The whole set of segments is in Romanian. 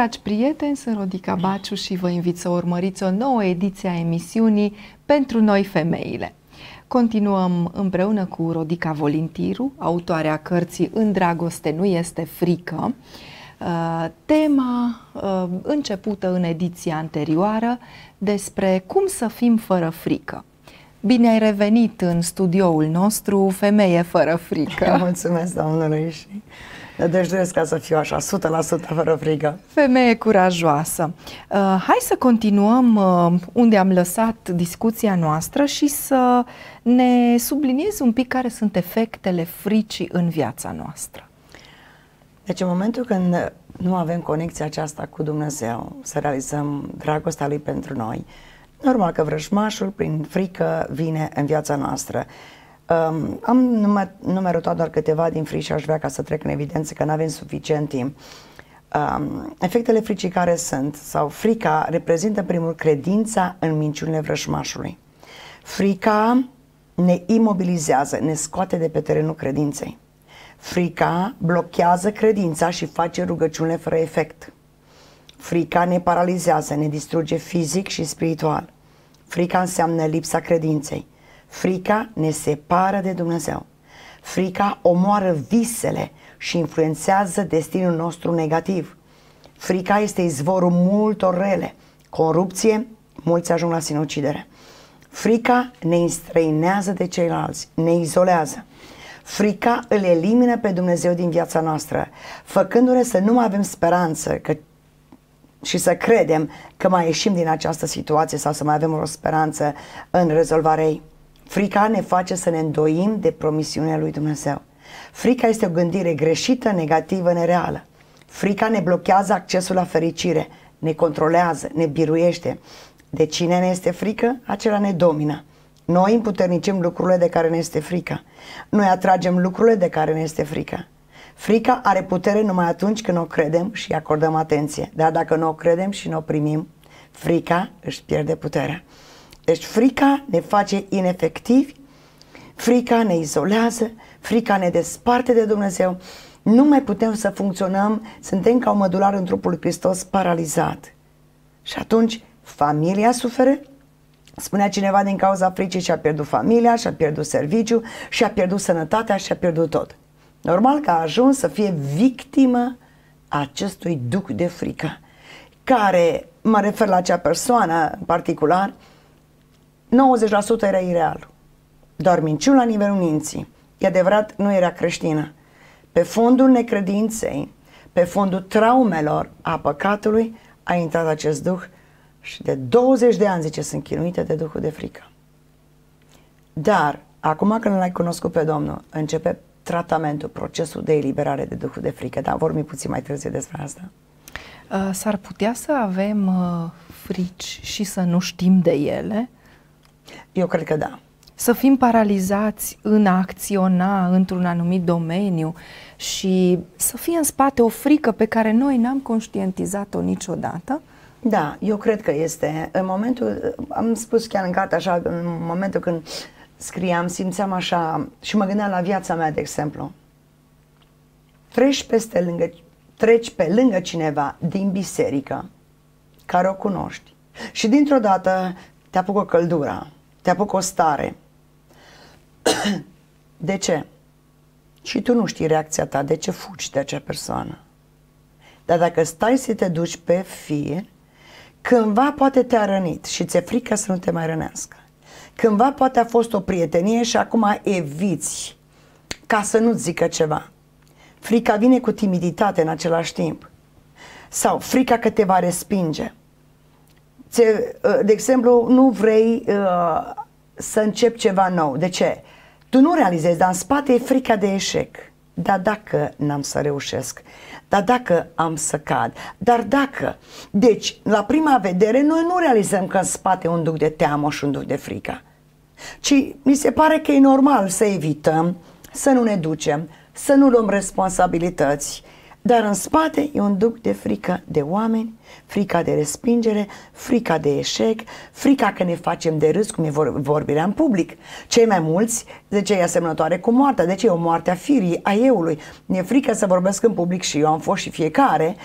dragi prieteni, sunt Rodica Baciu și vă invit să urmăriți o nouă ediție a emisiunii Pentru noi femeile. Continuăm împreună cu Rodica Volintiru, autoarea cărții În dragoste nu este frică. Uh, tema uh, începută în ediția anterioară despre cum să fim fără frică. Bine ai revenit în studioul nostru, Femeie fără frică. Mulțumesc, domnului și Dăjduiesc deci ca să fiu așa, 100% fără frică. Femeie curajoasă. Uh, hai să continuăm uh, unde am lăsat discuția noastră și să ne subliniez un pic care sunt efectele fricii în viața noastră. Deci în momentul când nu avem conexia aceasta cu Dumnezeu, să realizăm dragostea Lui pentru noi, normal că vrășmașul prin frică vine în viața noastră. Um, am numer- numerotat doar câteva din frici și aș vrea ca să trec în evidență că nu avem suficient timp. Um, efectele fricii care sunt sau frica reprezintă în primul credința în minciunile vrășmașului. Frica ne imobilizează, ne scoate de pe terenul credinței. Frica blochează credința și face rugăciunile fără efect. Frica ne paralizează, ne distruge fizic și spiritual. Frica înseamnă lipsa credinței. Frica ne separă de Dumnezeu. Frica omoară visele și influențează destinul nostru negativ. Frica este izvorul multor rele, corupție, mulți ajung la sinucidere. Frica ne înstrăinează de ceilalți, ne izolează. Frica îl elimină pe Dumnezeu din viața noastră, făcându-ne să nu mai avem speranță că și să credem că mai ieșim din această situație sau să mai avem o speranță în rezolvarea ei. Frica ne face să ne îndoim de promisiunea lui Dumnezeu. Frica este o gândire greșită, negativă, nereală. Frica ne blochează accesul la fericire, ne controlează, ne biruiește. De cine ne este frică, acela ne domină. Noi împuternicim lucrurile de care ne este frică. Noi atragem lucrurile de care ne este frică. Frica are putere numai atunci când o credem și acordăm atenție. Dar dacă nu o credem și nu o primim, frica își pierde puterea. Deci frica ne face inefectivi, frica ne izolează, frica ne desparte de Dumnezeu, nu mai putem să funcționăm, suntem ca un mădular în trupul Hristos paralizat. Și atunci familia suferă, spunea cineva din cauza fricii și-a pierdut familia, și-a pierdut serviciu, și-a pierdut sănătatea, și-a pierdut tot. Normal că a ajuns să fie victimă acestui duc de frică, care, mă refer la acea persoană în particular, 90% era ireal. Doar minciun la nivelul minții. E adevărat, nu era creștină. Pe fondul necredinței, pe fondul traumelor a păcatului, a intrat acest duh și de 20 de ani, zice, sunt chinuită de duhul de frică. Dar, acum când l-ai cunoscut pe Domnul, începe tratamentul, procesul de eliberare de duhul de frică, dar vorbim puțin mai târziu despre asta. Uh, s-ar putea să avem uh, frici și să nu știm de ele? Eu cred că da. Să fim paralizați în a acționa într-un anumit domeniu și să fie în spate o frică pe care noi n-am conștientizat-o niciodată? Da, eu cred că este. În momentul, am spus chiar în carte așa, în momentul când scriam, simțeam așa și mă gândeam la viața mea, de exemplu. Treci peste lângă, treci pe lângă cineva din biserică care o cunoști și dintr-o dată te apucă căldura te apucă o stare. De ce? Și tu nu știi reacția ta, de ce fugi de acea persoană. Dar dacă stai să te duci pe fir, cândva poate te-a rănit și ți-e frică să nu te mai rănească. Cândva poate a fost o prietenie și acum eviți ca să nu zică ceva. Frica vine cu timiditate în același timp. Sau frica că te va respinge ți, ă, de exemplu, nu vrei ă, să începi ceva nou. De ce? Tu nu realizezi, dar în spate e frica de eșec. Dar dacă n-am să reușesc, dar dacă am să cad, dar dacă. Deci, la prima vedere, noi nu realizăm că în spate un duc de teamă și un duc de frică. Ci mi se pare că e normal să evităm, să nu ne ducem, să nu luăm responsabilități, dar în spate e un duc de frică de oameni, frica de respingere, frica de eșec, frica că ne facem de râs cum e vor, vorbirea în public. Cei mai mulți, de ce e asemănătoare cu moartea? De ce e o moarte a firii, a euului? Ne frică să vorbesc în public și eu am fost și fiecare.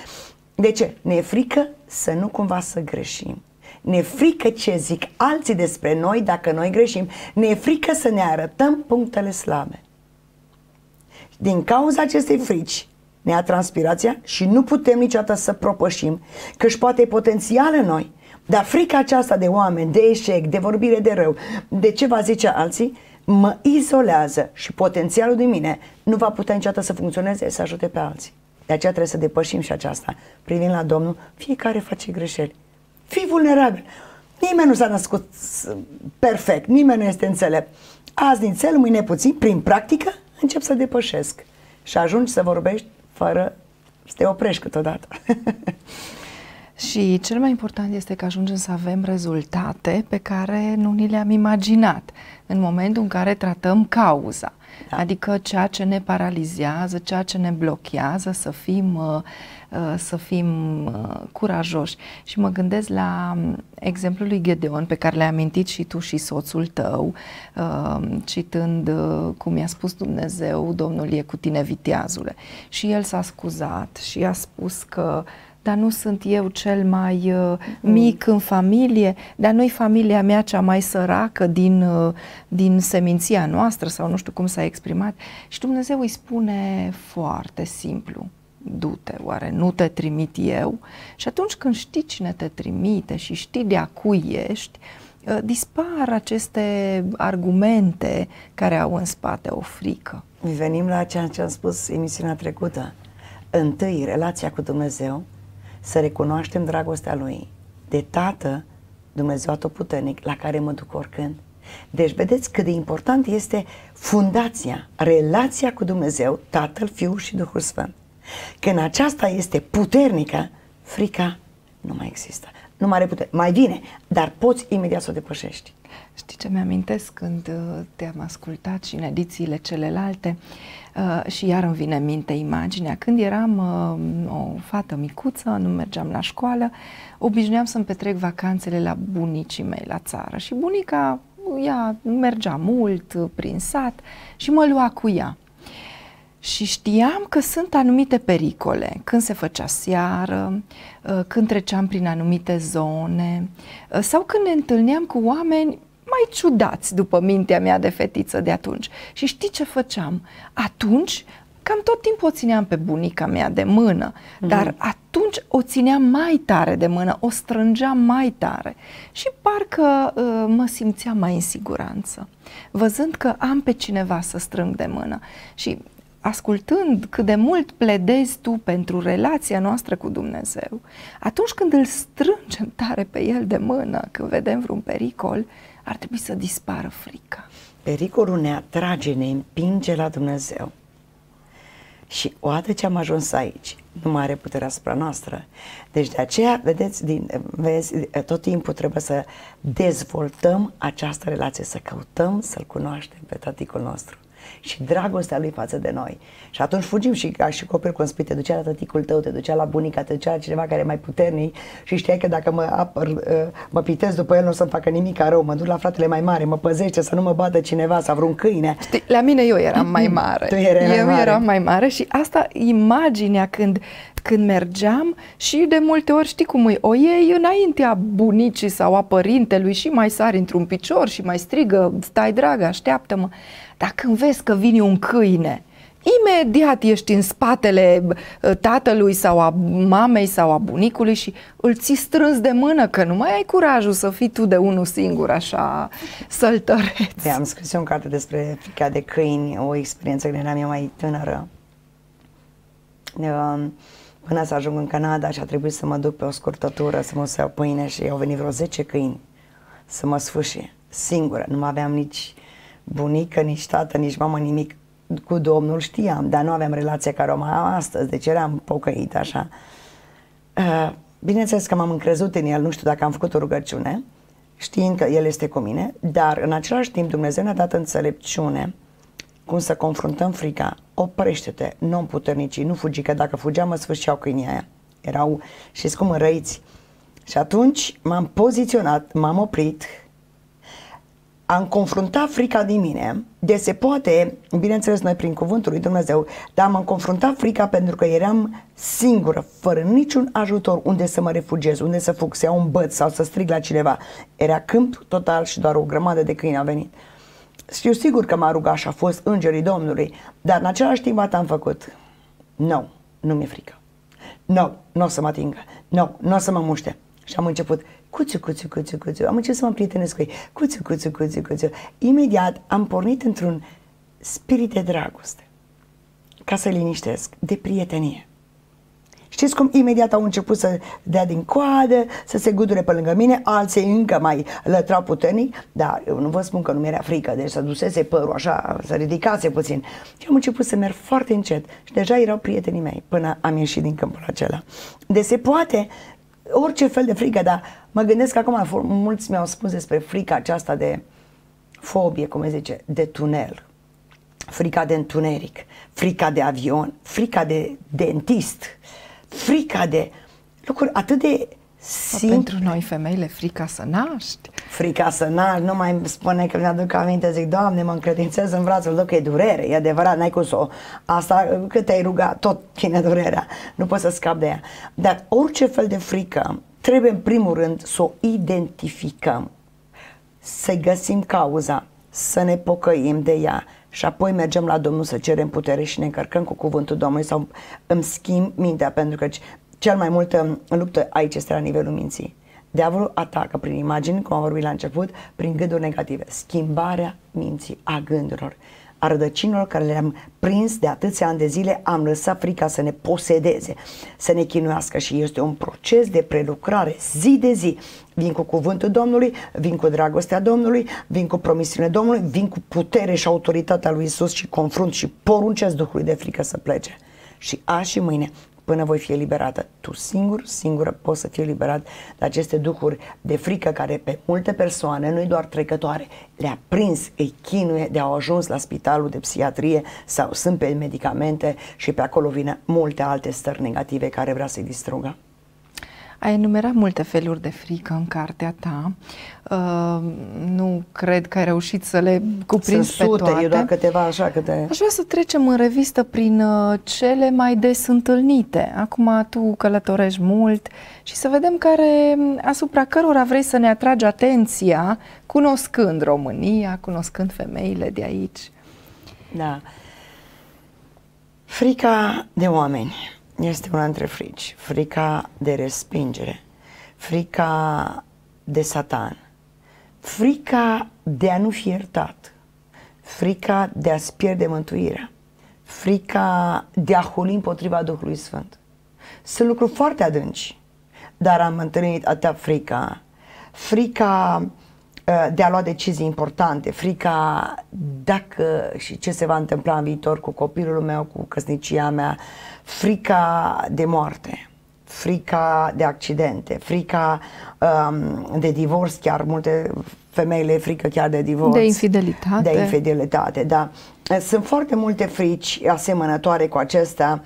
De ce? Ne frică să nu cumva să greșim. Ne frică ce zic alții despre noi dacă noi greșim. Ne frică să ne arătăm punctele slabe. Din cauza acestei frici, ne ia transpirația și nu putem niciodată să propășim, căci poate potențial în noi, dar frica aceasta de oameni, de eșec, de vorbire de rău, de ce va zice alții, mă izolează și potențialul din mine nu va putea niciodată să funcționeze, să ajute pe alții. De aceea trebuie să depășim și aceasta. Privind la Domnul, fiecare face greșeli. Fii vulnerabil. Nimeni nu s-a născut perfect, nimeni nu este înțelept. Azi țel, mâine puțin, prin practică, încep să depășesc. Și ajungi să vorbești fără să te oprești câteodată. Și cel mai important este că ajungem să avem rezultate pe care nu ni le-am imaginat în momentul în care tratăm cauza. Da. Adică ceea ce ne paralizează, ceea ce ne blochează, să fim, uh, uh, să fim uh, curajoși. Și mă gândesc la um, exemplul lui Gedeon, pe care l-ai amintit și tu și soțul tău, citând cum i-a spus Dumnezeu, Domnul e cu tine viteazule. Și el s-a scuzat și a spus că uh, dar nu sunt eu cel mai uh, mm. mic mm. în familie, dar nu familia mea cea mai săracă din, uh, din seminția noastră sau nu știu cum s-a exprimat. Și Dumnezeu îi spune foarte simplu, du-te, oare nu te trimit eu? Și atunci când știi cine te trimite și știi de a cui ești, uh, dispar aceste argumente care au în spate o frică. Venim la ceea ce am spus emisiunea trecută. Întâi, relația cu Dumnezeu, să recunoaștem dragostea Lui de Tată, Dumnezeu Atotputernic, la care mă duc oricând. Deci vedeți cât de important este fundația, relația cu Dumnezeu, Tatăl, Fiul și Duhul Sfânt. Când aceasta este puternică, frica nu mai există nu mai are putere. Mai vine, dar poți imediat să o depășești. Știi ce mi-amintesc când uh, te-am ascultat și în edițiile celelalte uh, și iar îmi vine în minte imaginea. Când eram uh, o fată micuță, nu mergeam la școală, obișnuiam să-mi petrec vacanțele la bunicii mei la țară și bunica ea mergea mult prin sat și mă lua cu ea. Și știam că sunt anumite pericole, când se făcea seară, uh, când treceam prin anumite zone uh, sau când ne întâlneam cu oameni mai ciudați după mintea mea de fetiță de atunci. Și știi ce făceam? Atunci cam tot timpul o țineam pe bunica mea de mână, mm-hmm. dar atunci o țineam mai tare de mână, o strângeam mai tare și parcă uh, mă simțeam mai în siguranță, văzând că am pe cineva să strâng de mână. Și ascultând cât de mult pledezi tu pentru relația noastră cu Dumnezeu, atunci când îl strângem tare pe el de mână, când vedem vreun pericol, ar trebui să dispară frica. Pericolul ne atrage, ne împinge la Dumnezeu. Și odată ce am ajuns aici, nu mai are puterea asupra noastră. Deci de aceea, vedeți, din, vezi, tot timpul trebuie să dezvoltăm această relație, să căutăm să-L cunoaștem pe Taticul nostru și dragostea lui față de noi. Și atunci fugim și ca și copil cum spui, te ducea la tăticul tău, te ducea la bunica, te ducea la cineva care e mai puternic și știai că dacă mă, apăr, uh, mă pitez după el nu o să-mi facă nimic rău, mă duc la fratele mai mare, mă păzește să nu mă bată cineva sau vreun câine. Știi, la mine eu eram mai mare. Tu erai mai eu mare. eram mai mare și asta imaginea când când mergeam și de multe ori știi cum îi o iei înaintea bunicii sau a părintelui și mai sari într-un picior și mai strigă, stai dragă, așteaptă-mă. Dar când vezi că vine un câine, imediat ești în spatele tatălui sau a mamei sau a bunicului și îl ții strâns de mână că nu mai ai curajul să fii tu de unul singur așa să-l tăreți. am scris eu în carte despre frica de câini, o experiență când eram eu mai tânără. Ehm, până să ajung în Canada și a trebuit să mă duc pe o scurtătură să mă să iau pâine și au venit vreo 10 câini să mă sfâșie singură, nu mai aveam nici bunică, nici tată, nici mamă, nimic cu Domnul știam, dar nu aveam relația care o am astăzi, deci eram pocăit așa. Uh, bineînțeles că m-am încrezut în el, nu știu dacă am făcut o rugăciune, știind că el este cu mine, dar în același timp Dumnezeu ne-a dat înțelepciune cum să confruntăm frica. Oprește-te, nu puternicii, nu fugi, că dacă fugeam mă sfârșeau câinii aia. Erau, știți cum, răiți. Și atunci m-am poziționat, m-am oprit, am confruntat frica din mine de se poate, bineînțeles noi prin cuvântul lui Dumnezeu, dar am confruntat frica pentru că eram singură, fără niciun ajutor, unde să mă refugiez, unde să fug, să iau un băț sau să strig la cineva. Era câmp total și doar o grămadă de câini a venit. Știu sigur că m-a rugat și a fost îngerii Domnului, dar în același timp atât am făcut. Nu, no, nu mi-e frică. Nu, no, nu o să mă atingă. Nu, no, nu o să mă muște. Și am început cuțu, cuțu, cuțu, cuțu, am început să mă prietenesc cu ei, cuțu, cuțu, cuțu, cuțu. Imediat am pornit într-un spirit de dragoste, ca să liniștesc, de prietenie. Știți cum imediat au început să dea din coadă, să se gudure pe lângă mine, alții încă mai lătrau puternic, dar eu nu vă spun că nu mi-era frică, deci să dusese părul așa, să ridicase puțin. Și am început să merg foarte încet și deja erau prietenii mei până am ieșit din câmpul acela. De deci se poate orice fel de frică, dar mă gândesc acum, mulți mi-au spus despre frica aceasta de fobie, cum se zice, de tunel, frica de întuneric, frica de avion, frica de dentist, frica de lucruri atât de Simplu. Pentru noi femeile, frica să naști. Frica să naști, nu mai spune că mi-aduc aminte, zic, Doamne, mă încredințez în brațul tău că e durere, e adevărat, n-ai cum să o... Asta, cât te-ai rugat, tot tine durerea, nu poți să scapi de ea. Dar orice fel de frică, trebuie în primul rând să o identificăm, să găsim cauza, să ne pocăim de ea, și apoi mergem la Domnul să cerem putere și ne încărcăm cu cuvântul Domnului sau îmi schimb mintea pentru că cel mai multă luptă aici este la nivelul minții. Diavolul atacă prin imagini, cum am vorbit la început, prin gânduri negative. Schimbarea minții, a gândurilor, a rădăcinilor care le-am prins de atâția ani de zile, am lăsat frica să ne posedeze, să ne chinuiască și este un proces de prelucrare zi de zi. Vin cu cuvântul Domnului, vin cu dragostea Domnului, vin cu promisiunea Domnului, vin cu putere și autoritatea lui Isus și confrunt și poruncesc Duhului de frică să plece. Și azi și mâine până voi fi eliberată. Tu singur, singură poți să fii eliberat de aceste duhuri de frică care pe multe persoane, nu-i doar trecătoare, le-a prins, îi chinuie de au ajuns la spitalul de psiatrie sau sunt pe medicamente și pe acolo vine multe alte stări negative care vrea să-i distrugă. Ai enumerat multe feluri de frică în cartea ta. Uh, nu cred că ai reușit să le cuprinzi Sunt sute, pe toate. Sunt sute, câteva așa câte... Aș vrea să trecem în revistă prin uh, cele mai des întâlnite. Acum tu călătorești mult și să vedem care, asupra cărora vrei să ne atragi atenția cunoscând România, cunoscând femeile de aici. Da. Frica de oameni este una dintre frici. Frica de respingere, frica de satan, frica de a nu fi iertat, frica de a-ți pierde mântuirea, frica de a huli împotriva Duhului Sfânt. Sunt lucruri foarte adânci, dar am întâlnit atâta frica, frica uh, de a lua decizii importante, frica dacă și ce se va întâmpla în viitor cu copilul meu, cu căsnicia mea, uh, frica de moarte, frica de accidente, frica um, de divorț, chiar multe femeile e frică chiar de divorț. De infidelitate. De infidelitate, da. Sunt foarte multe frici asemănătoare cu acestea,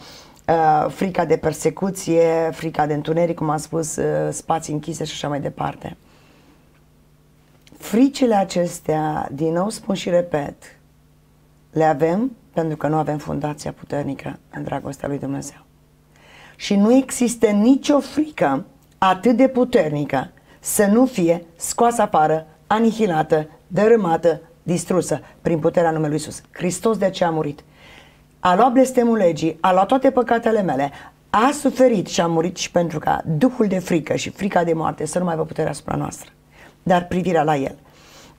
uh, frica de persecuție, frica de întuneric, cum am spus, uh, spații închise și așa mai departe. Fricile acestea, din nou spun și repet, le avem pentru că nu avem fundația puternică în dragostea lui Dumnezeu. Și nu există nicio frică atât de puternică să nu fie scoasă afară, anihilată, dărâmată, distrusă prin puterea numelui Iisus. Hristos de ce a murit. A luat blestemul legii, a luat toate păcatele mele, a suferit și a murit și pentru ca duhul de frică și frica de moarte să nu mai aibă puterea asupra noastră, dar privirea la el.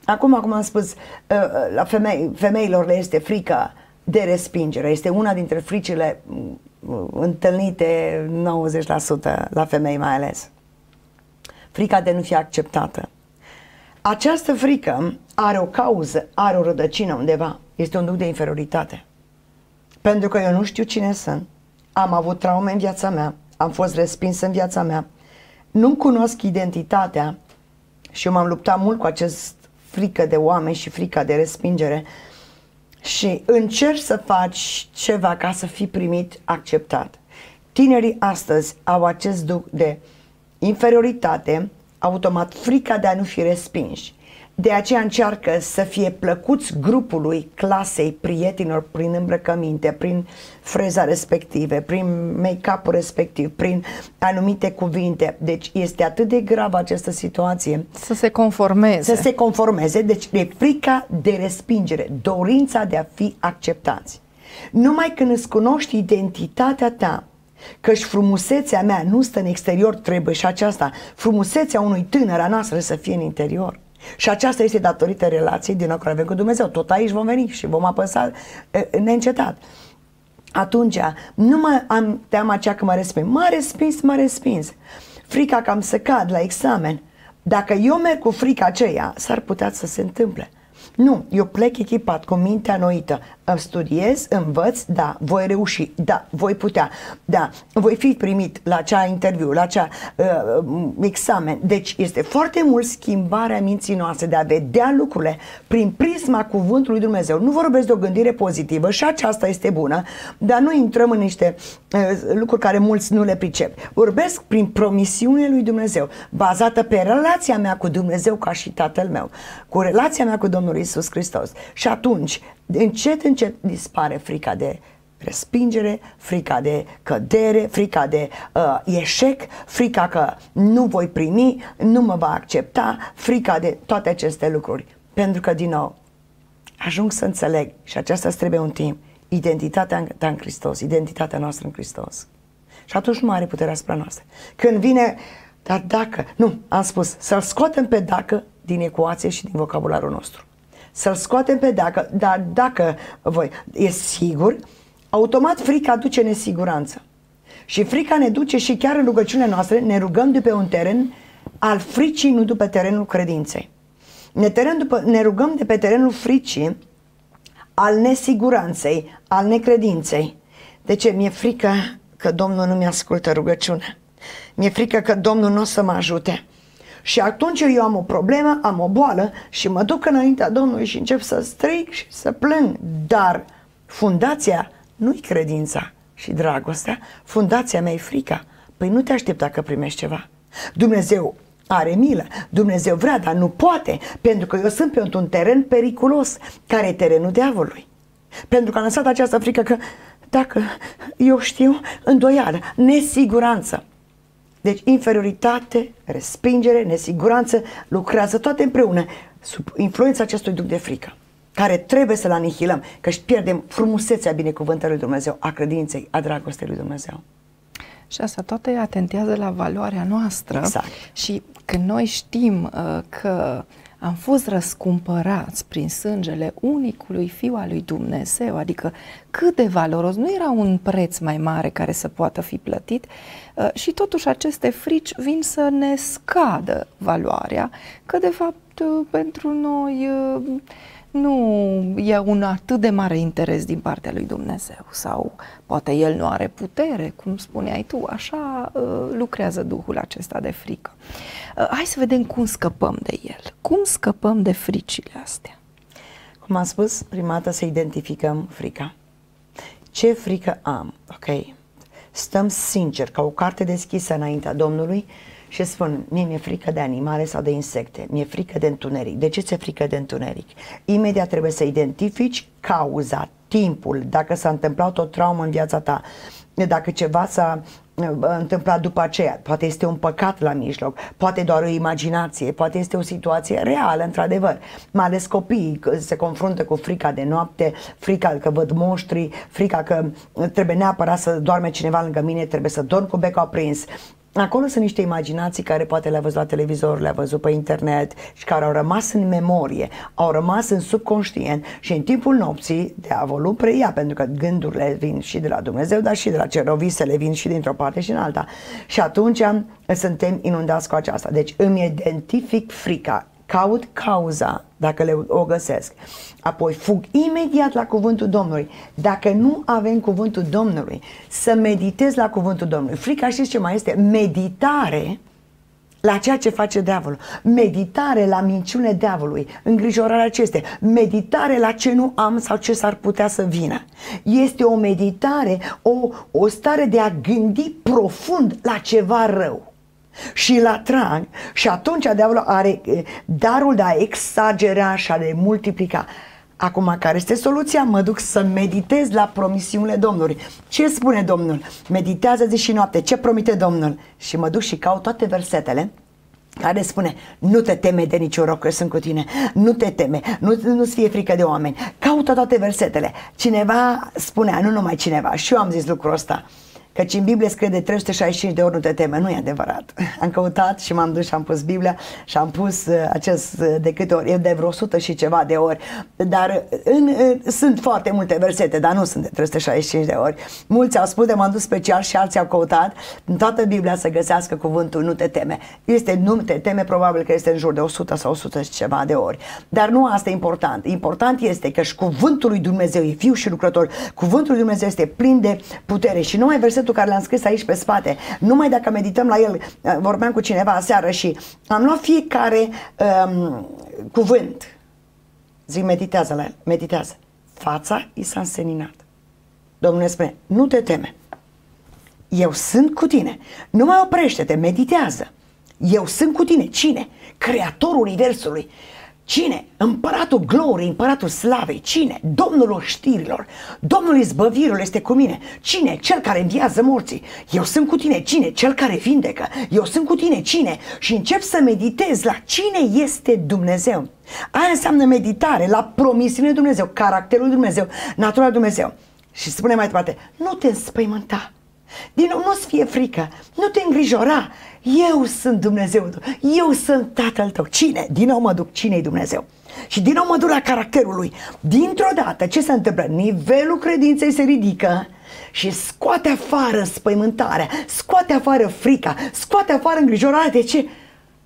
Acum, acum am spus, uh, uh, la femei, femeilor le este frică de respingere. Este una dintre fricile mm, întâlnite 90% la femei mai ales. Frica de nu fi acceptată. Această frică are o cauză, are o rădăcină undeva. Este un duc de inferioritate. Pentru că eu nu știu cine sunt, am avut traume în viața mea, am fost respins în viața mea, nu cunosc identitatea și eu m-am luptat mult cu acest frică de oameni și frica de respingere și încerci să faci ceva ca să fii primit, acceptat. Tinerii astăzi au acest duc de inferioritate, automat frica de a nu fi respinși. De aceea încearcă să fie plăcuți grupului, clasei, prietenilor prin îmbrăcăminte, prin freza respective, prin make-up respectiv, prin anumite cuvinte. Deci este atât de gravă această situație. Să se conformeze. Să se conformeze. Deci e frica de respingere, dorința de a fi acceptați. Numai când îți cunoști identitatea ta, căci frumusețea mea nu stă în exterior, trebuie și aceasta. Frumusețea unui tânăr a noastră să fie în interior. Și aceasta este datorită relației din care avem cu Dumnezeu. Tot aici vom veni și vom apăsa neîncetat. Atunci, nu mai am teama aceea că mă respins. M-a respins, m-a respins. Frica că am să cad la examen. Dacă eu merg cu frica aceea, s-ar putea să se întâmple. Nu, eu plec echipat, cu mintea noită. Îmi studiez, învăț, da, voi reuși, da, voi putea, da, voi fi primit la acea interviu, la acea uh, examen. Deci este foarte mult schimbarea minții noastre de a vedea lucrurile prin prisma cuvântului Dumnezeu. Nu vorbesc de o gândire pozitivă și aceasta este bună, dar nu intrăm în niște uh, lucruri care mulți nu le pricep. Vorbesc prin promisiunea lui Dumnezeu, bazată pe relația mea cu Dumnezeu ca și tatăl meu, cu relația mea cu Domnul Isus Hristos. Și atunci, încet, încet dispare frica de respingere, frica de cădere, frica de uh, eșec, frica că nu voi primi, nu mă va accepta, frica de toate aceste lucruri. Pentru că, din nou, ajung să înțeleg, și aceasta îți trebuie un timp, identitatea ta în Hristos, identitatea noastră în Hristos. Și atunci nu mai are puterea asupra noastră. Când vine, dar dacă, nu, am spus, să-l scoatem pe dacă din ecuație și din vocabularul nostru să-l scoatem pe dacă, dar dacă voi, e sigur, automat frica duce nesiguranță. Și frica ne duce și chiar în rugăciunile noastre ne rugăm de pe un teren al fricii, nu după terenul credinței. Ne, teren după, ne rugăm de pe terenul fricii al nesiguranței, al necredinței. De ce? Mi-e frică că Domnul nu mi ascultă rugăciunea. Mi-e frică că Domnul nu o să mă ajute. Și atunci eu am o problemă, am o boală și mă duc înaintea Domnului și încep să strig și să plâng. Dar fundația nu-i credința și dragostea, fundația mea e frica. Păi nu te aștepta că primești ceva. Dumnezeu are milă, Dumnezeu vrea, dar nu poate, pentru că eu sunt pe un teren periculos, care e terenul diavolului. Pentru că am lăsat această frică că dacă eu știu, îndoială, nesiguranță. Deci inferioritate, respingere, nesiguranță lucrează toate împreună sub influența acestui duc de frică care trebuie să-l anihilăm, că își pierdem frumusețea binecuvântării lui Dumnezeu, a credinței, a dragostei lui Dumnezeu. Și asta toate atentează la valoarea noastră exact. și când noi știm uh, că uh, am fost răscumpărați prin sângele unicului fiu al lui Dumnezeu, adică cât de valoros, nu era un preț mai mare care să poată fi plătit uh, și totuși aceste frici vin să ne scadă valoarea, că de fapt uh, pentru noi uh, nu e un atât de mare interes din partea lui Dumnezeu sau poate el nu are putere, cum spuneai tu, așa uh, lucrează Duhul acesta de frică. Uh, hai să vedem cum scăpăm de el, cum scăpăm de fricile astea. Cum am spus, prima dată să identificăm frica. Ce frică am? Ok. Stăm sincer, ca o carte deschisă înaintea Domnului, și spun, mie mi-e frică de animale sau de insecte, mi-e frică de întuneric. De ce ți-e frică de întuneric? Imediat trebuie să identifici cauza, timpul, dacă s-a întâmplat o traumă în viața ta, dacă ceva s-a uh, întâmplat după aceea, poate este un păcat la mijloc, poate doar o imaginație, poate este o situație reală, într-adevăr. Mai ales copiii se confruntă cu frica de noapte, frica că văd moștri, frica că trebuie neapărat să doarme cineva lângă mine, trebuie să dorm cu becul aprins, Acolo sunt niște imaginații care poate le-a văzut la televizor, le-a văzut pe internet și care au rămas în memorie, au rămas în subconștient și în timpul nopții de diavolul preia, pentru că gândurile vin și de la Dumnezeu, dar și de la cer, visele vin și dintr-o parte și în alta. Și atunci suntem inundați cu aceasta. Deci îmi identific frica, caut cauza, dacă le, o găsesc. Apoi fug imediat la cuvântul Domnului. Dacă nu avem cuvântul Domnului, să meditez la cuvântul Domnului. Frica știți ce mai este? Meditare la ceea ce face diavolul. Meditare la minciune diavolului, îngrijorarea aceste, meditare la ce nu am sau ce s-ar putea să vină. Este o meditare, o, o stare de a gândi profund la ceva rău și îl atrag și atunci diavolul are eh, darul de a exagera și a de multiplica. Acum, care este soluția? Mă duc să meditez la promisiunile Domnului. Ce spune Domnul? Meditează zi și noapte. Ce promite Domnul? Și mă duc și caut toate versetele care spune, nu te teme de niciun rău, că sunt cu tine, nu te teme, nu, nu-ți fie frică de oameni. Caută toate versetele. Cineva spunea, nu numai cineva, și eu am zis lucrul ăsta, uh, Căci în Biblie scrie de 365 de ori nu te teme, nu e adevărat. Am căutat și m-am dus și am pus Biblia și am pus uh, acest uh, de câte ori, e de vreo 100 și ceva de ori, dar uh, în, în, sunt foarte multe versete, dar nu sunt de 365 de ori. Mulți au spus de m-am dus special și alții au căutat în toată Biblia să găsească cuvântul nu te teme. Este nu te teme, probabil că este în jur de 100 sau 100 și ceva de ori. Dar nu asta e important. Important este că și cuvântul lui Dumnezeu e fiu și lucrător. Cuvântul lui Dumnezeu este plin de putere și numai versetul versetul care l-am scris aici pe spate, numai dacă medităm la el, eh, vorbeam cu cineva aseară și am luat fiecare um, cuvânt, zic meditează la el, meditează. Fața i s-a înseninat. Domnul spune, nu te teme, eu sunt cu tine, nu mai oprește-te, meditează. Eu sunt cu tine. Cine? Creatorul Universului. Cine? Împăratul gloriei, împăratul slavei. Cine? Domnul oștirilor. Domnul izbăvirul este cu mine. Cine? Cel care înviază morții. Eu sunt cu tine. Cine? Cel care vindecă. Eu sunt cu tine. Cine? Și încep să meditez la cine este Dumnezeu. Aia înseamnă meditare la promisiunea Dumnezeu, caracterul Dumnezeu, natura Dumnezeu. Și spune mai departe, nu te înspăimânta. Din nou, nu-ți fie frică, nu te îngrijora. Eu sunt Dumnezeu, eu sunt Tatăl tău. Cine? Din nou mă duc, cine e Dumnezeu? Și din nou mă duc la caracterul lui. Dintr-o dată, ce se întâmplă? Nivelul credinței se ridică și scoate afară spăimântarea, scoate afară frica, scoate afară îngrijorarea. De ce?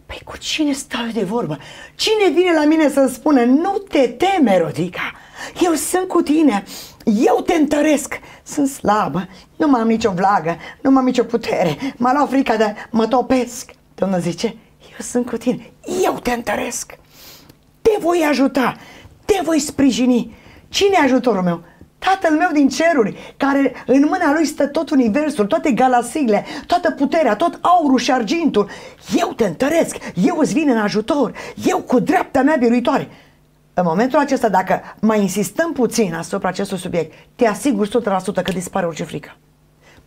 Păi cu cine stau de vorbă? Cine vine la mine să-mi spună, nu te teme, Rodica, eu sunt cu tine, eu te întăresc, sunt slabă, nu m-am nicio vlagă, nu m-am nicio putere, m-a luat frica de mă topesc. Domnul zice, eu sunt cu tine, eu te întăresc, te voi ajuta, te voi sprijini. Cine e ajutorul meu? Tatăl meu din ceruri, care în mâna lui stă tot universul, toate galaxiile, toată puterea, tot aurul și argintul. Eu te întăresc, eu îți vin în ajutor, eu cu dreapta mea biruitoare. În momentul acesta, dacă mai insistăm puțin asupra acestui subiect, te asigur 100% că dispare orice frică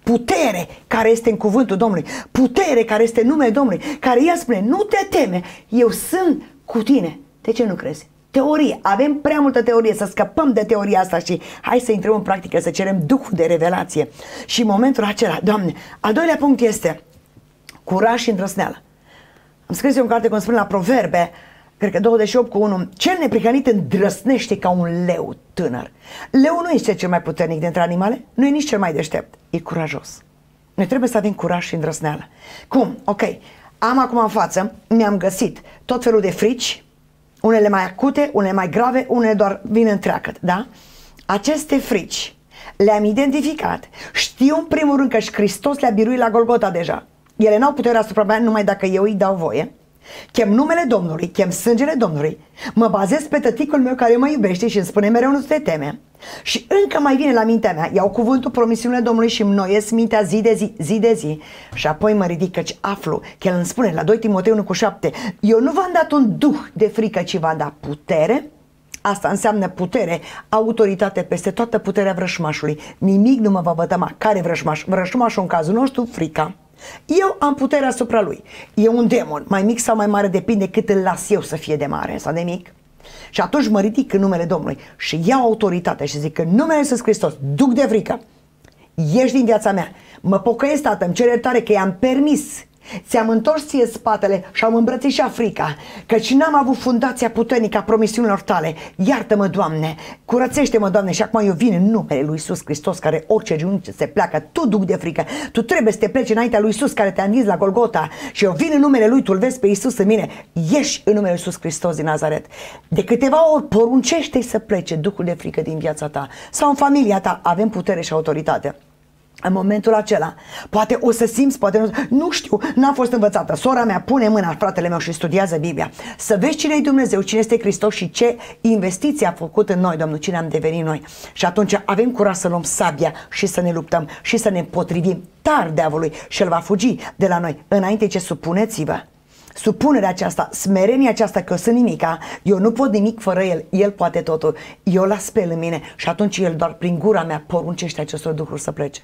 putere care este în cuvântul Domnului, putere care este în numele Domnului, care ea spune, nu te teme, eu sunt cu tine. De ce nu crezi? Teorie. Avem prea multă teorie să scăpăm de teoria asta și hai să intrăm în practică, să cerem Duhul de revelație. Și în momentul acela, Doamne, al doilea punct este curaj și îndrăsneală. Am scris eu în carte, cum spun la proverbe, cred că 28 cu 1, cel neprihănit îndrăsnește ca un leu tânăr. Leu nu este cel mai puternic dintre animale, nu e nici cel mai deștept, e curajos. Noi trebuie să avem curaj și îndrăsneală. Cum? Ok, am acum în față, mi-am găsit tot felul de frici, unele mai acute, unele mai grave, unele doar vin întreagă, da? Aceste frici le-am identificat, știu în primul rând că și Hristos le-a biruit la Golgota deja. Ele n-au putere asupra mea numai dacă eu îi dau voie. Chem numele Domnului, chem sângele Domnului. Mă bazez pe tăticul meu care mă iubește și îmi spune mereu nu te teme. Și încă mai vine la mintea mea, iau cuvântul promisiunile Domnului și îmi noiesc mintea zi de zi, zi de zi. Și apoi mă ridic căci aflu că el îmi spune la 2 Timotei 1 cu 7, eu nu v-am dat un duh de frică, ci v-am dat putere, Asta înseamnă putere, autoritate peste toată puterea vrășmașului. Nimic nu mă va vătăma. Care vrășmaș? Vrășmașul în cazul nostru, frica. Eu am puterea asupra lui. E un demon, mai mic sau mai mare, depinde cât îl las eu să fie de mare sau de mic. Și atunci mă ridic în numele Domnului și iau autoritatea și zic că în numele Iisus Hristos, duc de frică, ieși din viața mea, mă pocăiesc, tată, îmi cer iertare că i-am permis Ți-am întors ție spatele și am îmbrățișat frica, căci n-am avut fundația puternică a promisiunilor tale. Iartă-mă, Doamne! Curățește-mă, Doamne! Și acum eu vin în numele lui Iisus Hristos, care orice genunchi se pleacă, tu duc de frică. Tu trebuie să te pleci înaintea lui Iisus care te-a învins la Golgota și eu vin în numele lui, tu vezi pe Iisus în mine. Ieși în numele lui Iisus Hristos din Nazaret. De câteva ori poruncește-i să plece Duhul de frică din viața ta sau în familia ta. Avem putere și autoritate în momentul acela. Poate o să simți, poate nu, nu știu, n-am fost învățată. Sora mea pune mâna fratele meu și studiază Biblia. Să vezi cine e Dumnezeu, cine este Hristos și ce investiție a făcut în noi, Domnul, cine am devenit noi. Și atunci avem curaj să luăm sabia și să ne luptăm și să ne potrivim tar deavolului și el va fugi de la noi. Înainte ce supuneți-vă supunerea aceasta, smerenia aceasta că eu sunt nimica, eu nu pot nimic fără el, el poate totul, eu las pe el în mine și atunci el doar prin gura mea poruncește acestor duhuri să plece.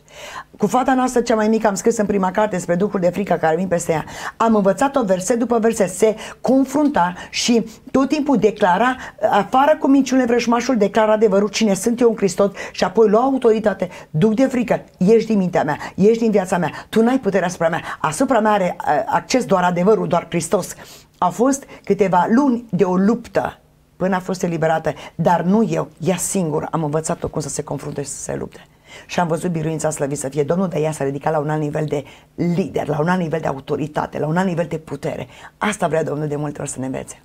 Cu fata noastră cea mai mică am scris în prima carte despre duhul de frică care vin peste ea. Am învățat-o verset după verset, se confrunta și tot timpul declara, afară cu minciune vrăjmașul, declara adevărul cine sunt eu în Hristos și apoi lua autoritate, duc de frică, ești din mintea mea, ești din viața mea, tu n-ai puterea asupra mea, asupra mea are uh, acces doar adevărul, doar Hristos Hristos. A fost câteva luni de o luptă până a fost eliberată, dar nu eu, ea singură am învățat-o cum să se confrunte și să se lupte. Și am văzut biruința slăvit să fie Domnul, dar ea s-a ridicat la un alt nivel de lider, la un alt nivel de autoritate, la un alt nivel de putere. Asta vrea Domnul de multe ori să ne învețe.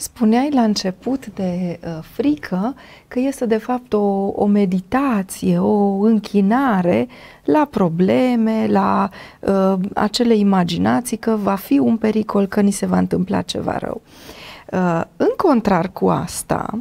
Spuneai la început de uh, frică că este de fapt o, o meditație, o închinare la probleme, la uh, acele imaginații că va fi un pericol, că ni se va întâmpla ceva rău. Uh, în contrar cu asta, uh,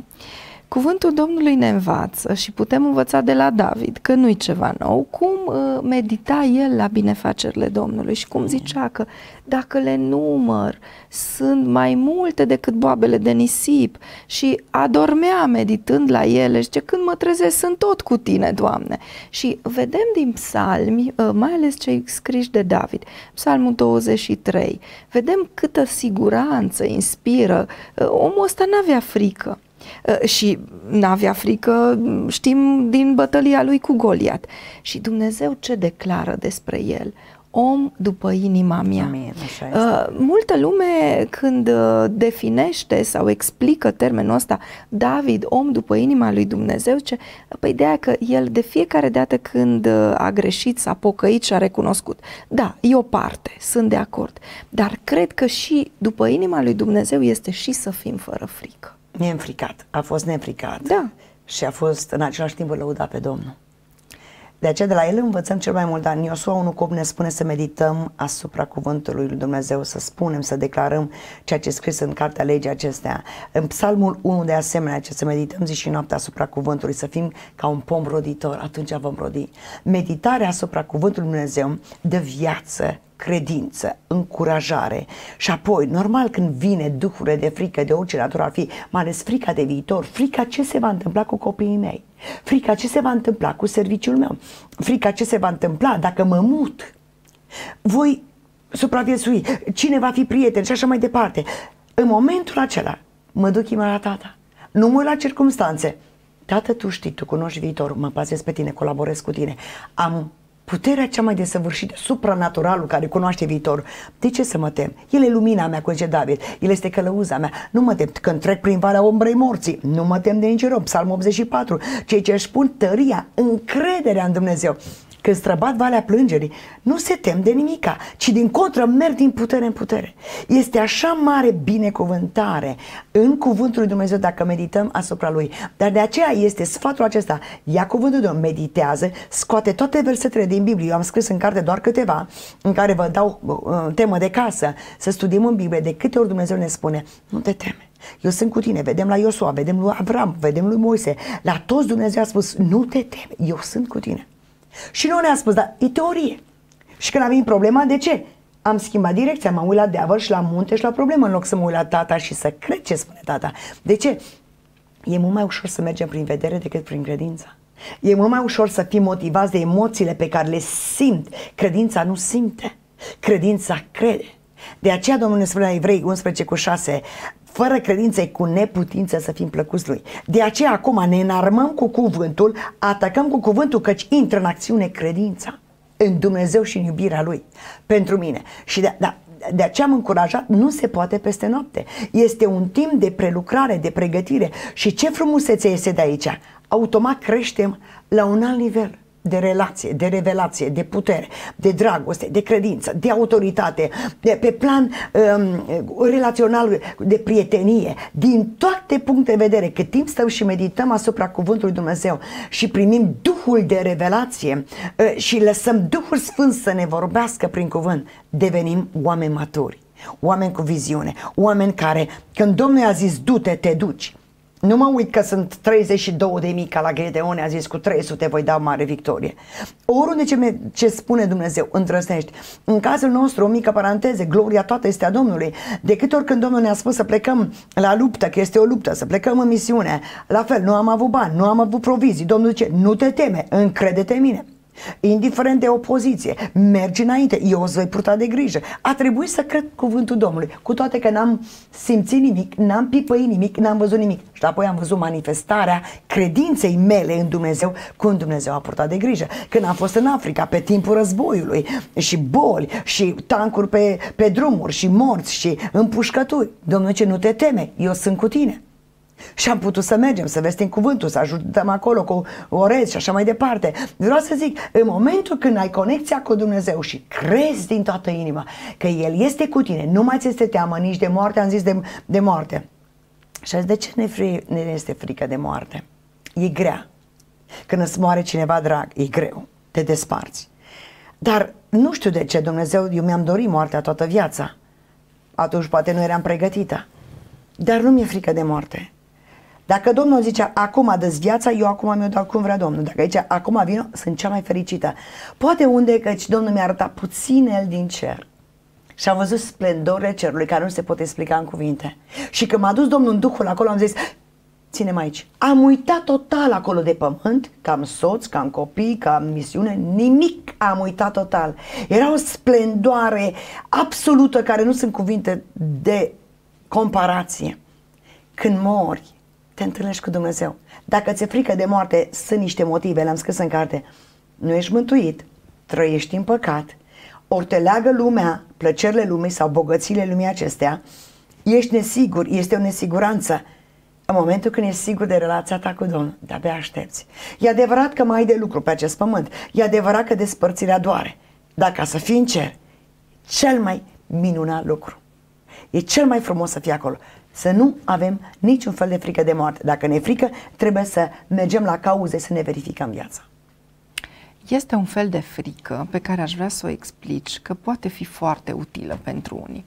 Cuvântul Domnului ne învață și putem învăța de la David că nu-i ceva nou, cum uh, medita el la binefacerile Domnului și cum zicea că dacă le număr sunt mai multe decât boabele de nisip și adormea meditând la ele și când mă trezesc sunt tot cu tine, Doamne. Și vedem din psalmi, uh, mai ales cei scriși de David, psalmul 23, vedem câtă siguranță inspiră. Uh, omul ăsta n-avea frică. Eh, și n-avea frică, știm, din bătălia lui cu Goliat. Și Dumnezeu ce declară despre el? om după inima mea. uh, multă lume când eh, definește sau explică termenul ăsta David, om după inima lui Dumnezeu, ce păi ideea că el de fiecare dată când a greșit, s-a pocăit și a recunoscut. Da, e o parte, sunt de acord, dar cred că și după inima lui Dumnezeu este și să fim fără frică neînfricat, a fost neînfricat. Da. Și a fost în același timp lăudat pe Domnul. De aceea de la el învățăm cel mai mult, dar în Iosua 1 Cop ne spune să medităm asupra cuvântului lui Dumnezeu, să spunem, să declarăm ceea ce scris în cartea legii acestea. În Psalmul 1 de asemenea, ce să medităm zi și noapte asupra cuvântului, să fim ca un pom roditor, atunci vom rodi. Meditarea asupra cuvântului Dumnezeu de viață credință, încurajare și apoi, normal, când vine duhurile de frică de orice natură ar fi, mai ales frica de viitor, frica ce se va întâmpla cu copiii mei, frica ce se va întâmpla cu serviciul meu, frica ce se va întâmpla dacă mă mut, voi supraviețui, cine va fi prieten și așa mai departe. În momentul acela mă duc imediat la tata, nu mă la circumstanțe. Tată, tu știi, tu cunoști viitorul, mă pazesc pe tine, colaborez cu tine. Am puterea cea mai desăvârșită, supranaturalul care cunoaște viitorul. De ce să mă tem? El e lumina mea, cu David, el este călăuza mea. Nu mă tem când trec prin valea ombrei morții, nu mă tem de niciun rău. Psalm 84, cei ce își pun tăria, încrederea în Dumnezeu când străbat Valea Plângerii, nu se tem de nimica, ci din contră merg din putere în putere. Este așa mare binecuvântare în cuvântul lui Dumnezeu dacă medităm asupra lui. Dar de aceea este sfatul acesta. Ia cuvântul Dumnezeu, meditează, scoate toate versetele din Biblie. Eu am scris în carte doar câteva în care vă dau uh, temă de casă, să studiem în Biblie de câte ori Dumnezeu ne spune, nu te teme. Eu sunt cu tine, vedem la Iosua, vedem lui Avram, vedem lui Moise, la toți Dumnezeu a spus, nu te teme, eu sunt cu tine. Și nu ne-a spus, dar e teorie. Și când avem venit problema, de ce? Am schimbat direcția, m-am uitat de avăr și la munte și la problemă, în loc să mă uit la tata și să cred ce spune tata. De ce? E mult mai ușor să mergem prin vedere decât prin credință. E mult mai ușor să fii motivați de emoțiile pe care le simt. Credința nu simte, credința crede. De aceea Domnul ne spune la Evrei 11 cu 6, fără credință e cu neputință să fim plăcuți lui. De aceea acum ne înarmăm cu cuvântul, atacăm cu cuvântul căci intră în acțiune credința în Dumnezeu și în iubirea lui pentru mine. Și de, da, de aceea am încurajat, nu se poate peste noapte. Este un timp de prelucrare, de pregătire. Și ce frumusețe este de aici! Automat creștem la un alt nivel de relație, de revelație, de putere, de dragoste, de credință, de autoritate, de, pe plan um, relațional, de prietenie, din toate puncte de vedere, cât timp stăm și medităm asupra Cuvântului Dumnezeu și primim Duhul de revelație uh, și lăsăm Duhul Sfânt să ne vorbească prin cuvânt, devenim oameni maturi, oameni cu viziune, oameni care, când Domnul a zis du-te, te duci, nu mă uit că sunt 32 de mii ca la Gedeone, a zis cu 300 voi da o mare victorie. Oriunde ce, me, ce spune Dumnezeu, îndrăznești. În cazul nostru, o mică paranteză, gloria toată este a Domnului. De câte ori când Domnul ne-a spus să plecăm la luptă, că este o luptă, să plecăm în misiune, la fel, nu am avut bani, nu am avut provizii, Domnul zice, nu te teme, încrede-te în mine indiferent de opoziție, mergi înainte, eu îți voi purta de grijă. A trebuit să cred cuvântul Domnului, cu toate că n-am simțit nimic, n-am pipăit nimic, n-am văzut nimic. Și apoi am văzut manifestarea credinței mele în Dumnezeu, cum Dumnezeu a purtat de grijă. Când am fost în Africa, pe timpul războiului, și boli, și tancuri pe, pe drumuri, și morți, și împușcături. Domnul ce nu te teme, eu sunt cu tine. Și am putut să mergem, să vestim cuvântul, să ajutăm acolo cu orez și așa mai departe. Vreau să zic, în momentul când ai conexia cu Dumnezeu și crezi din toată inima că El este cu tine, nu mai ți este teamă nici de moarte, am zis de, de moarte. Și azi, de ce ne, fri, ne este frică de moarte? E grea. Când îți moare cineva drag, e greu, te desparți. Dar nu știu de ce Dumnezeu, eu mi-am dorit moartea toată viața. Atunci poate nu eram pregătită. Dar nu mi-e frică de moarte dacă Domnul zice, acum dă viața, eu acum mi-o dau cum vrea Domnul. Dacă zice, acum vin, sunt cea mai fericită. Poate unde, căci Domnul mi-a arătat puțin el din cer. Și am văzut splendorile cerului care nu se pot explica în cuvinte. Și când m-a dus Domnul în Duhul acolo, am zis, mai aici. Am uitat total acolo de pământ, că am soț, că am copii, că am misiune, nimic am uitat total. Era o splendoare absolută care nu sunt cuvinte de comparație. Când mori, te întâlnești cu Dumnezeu. Dacă ți-e frică de moarte, sunt niște motive, le-am scris în carte. Nu ești mântuit, trăiești în păcat, ori te leagă lumea, plăcerile lumii sau bogățiile lumii acestea, ești nesigur, este o nesiguranță. În momentul când ești sigur de relația ta cu Domnul, de-abia aștepți. E adevărat că mai ai de lucru pe acest pământ, e adevărat că despărțirea doare, dar ca să fii în cer, cel mai minunat lucru. E cel mai frumos să fii acolo să nu avem niciun fel de frică de moarte. Dacă ne frică, trebuie să mergem la cauze, să ne verificăm viața. Este un fel de frică pe care aș vrea să o explici, că poate fi foarte utilă pentru unii.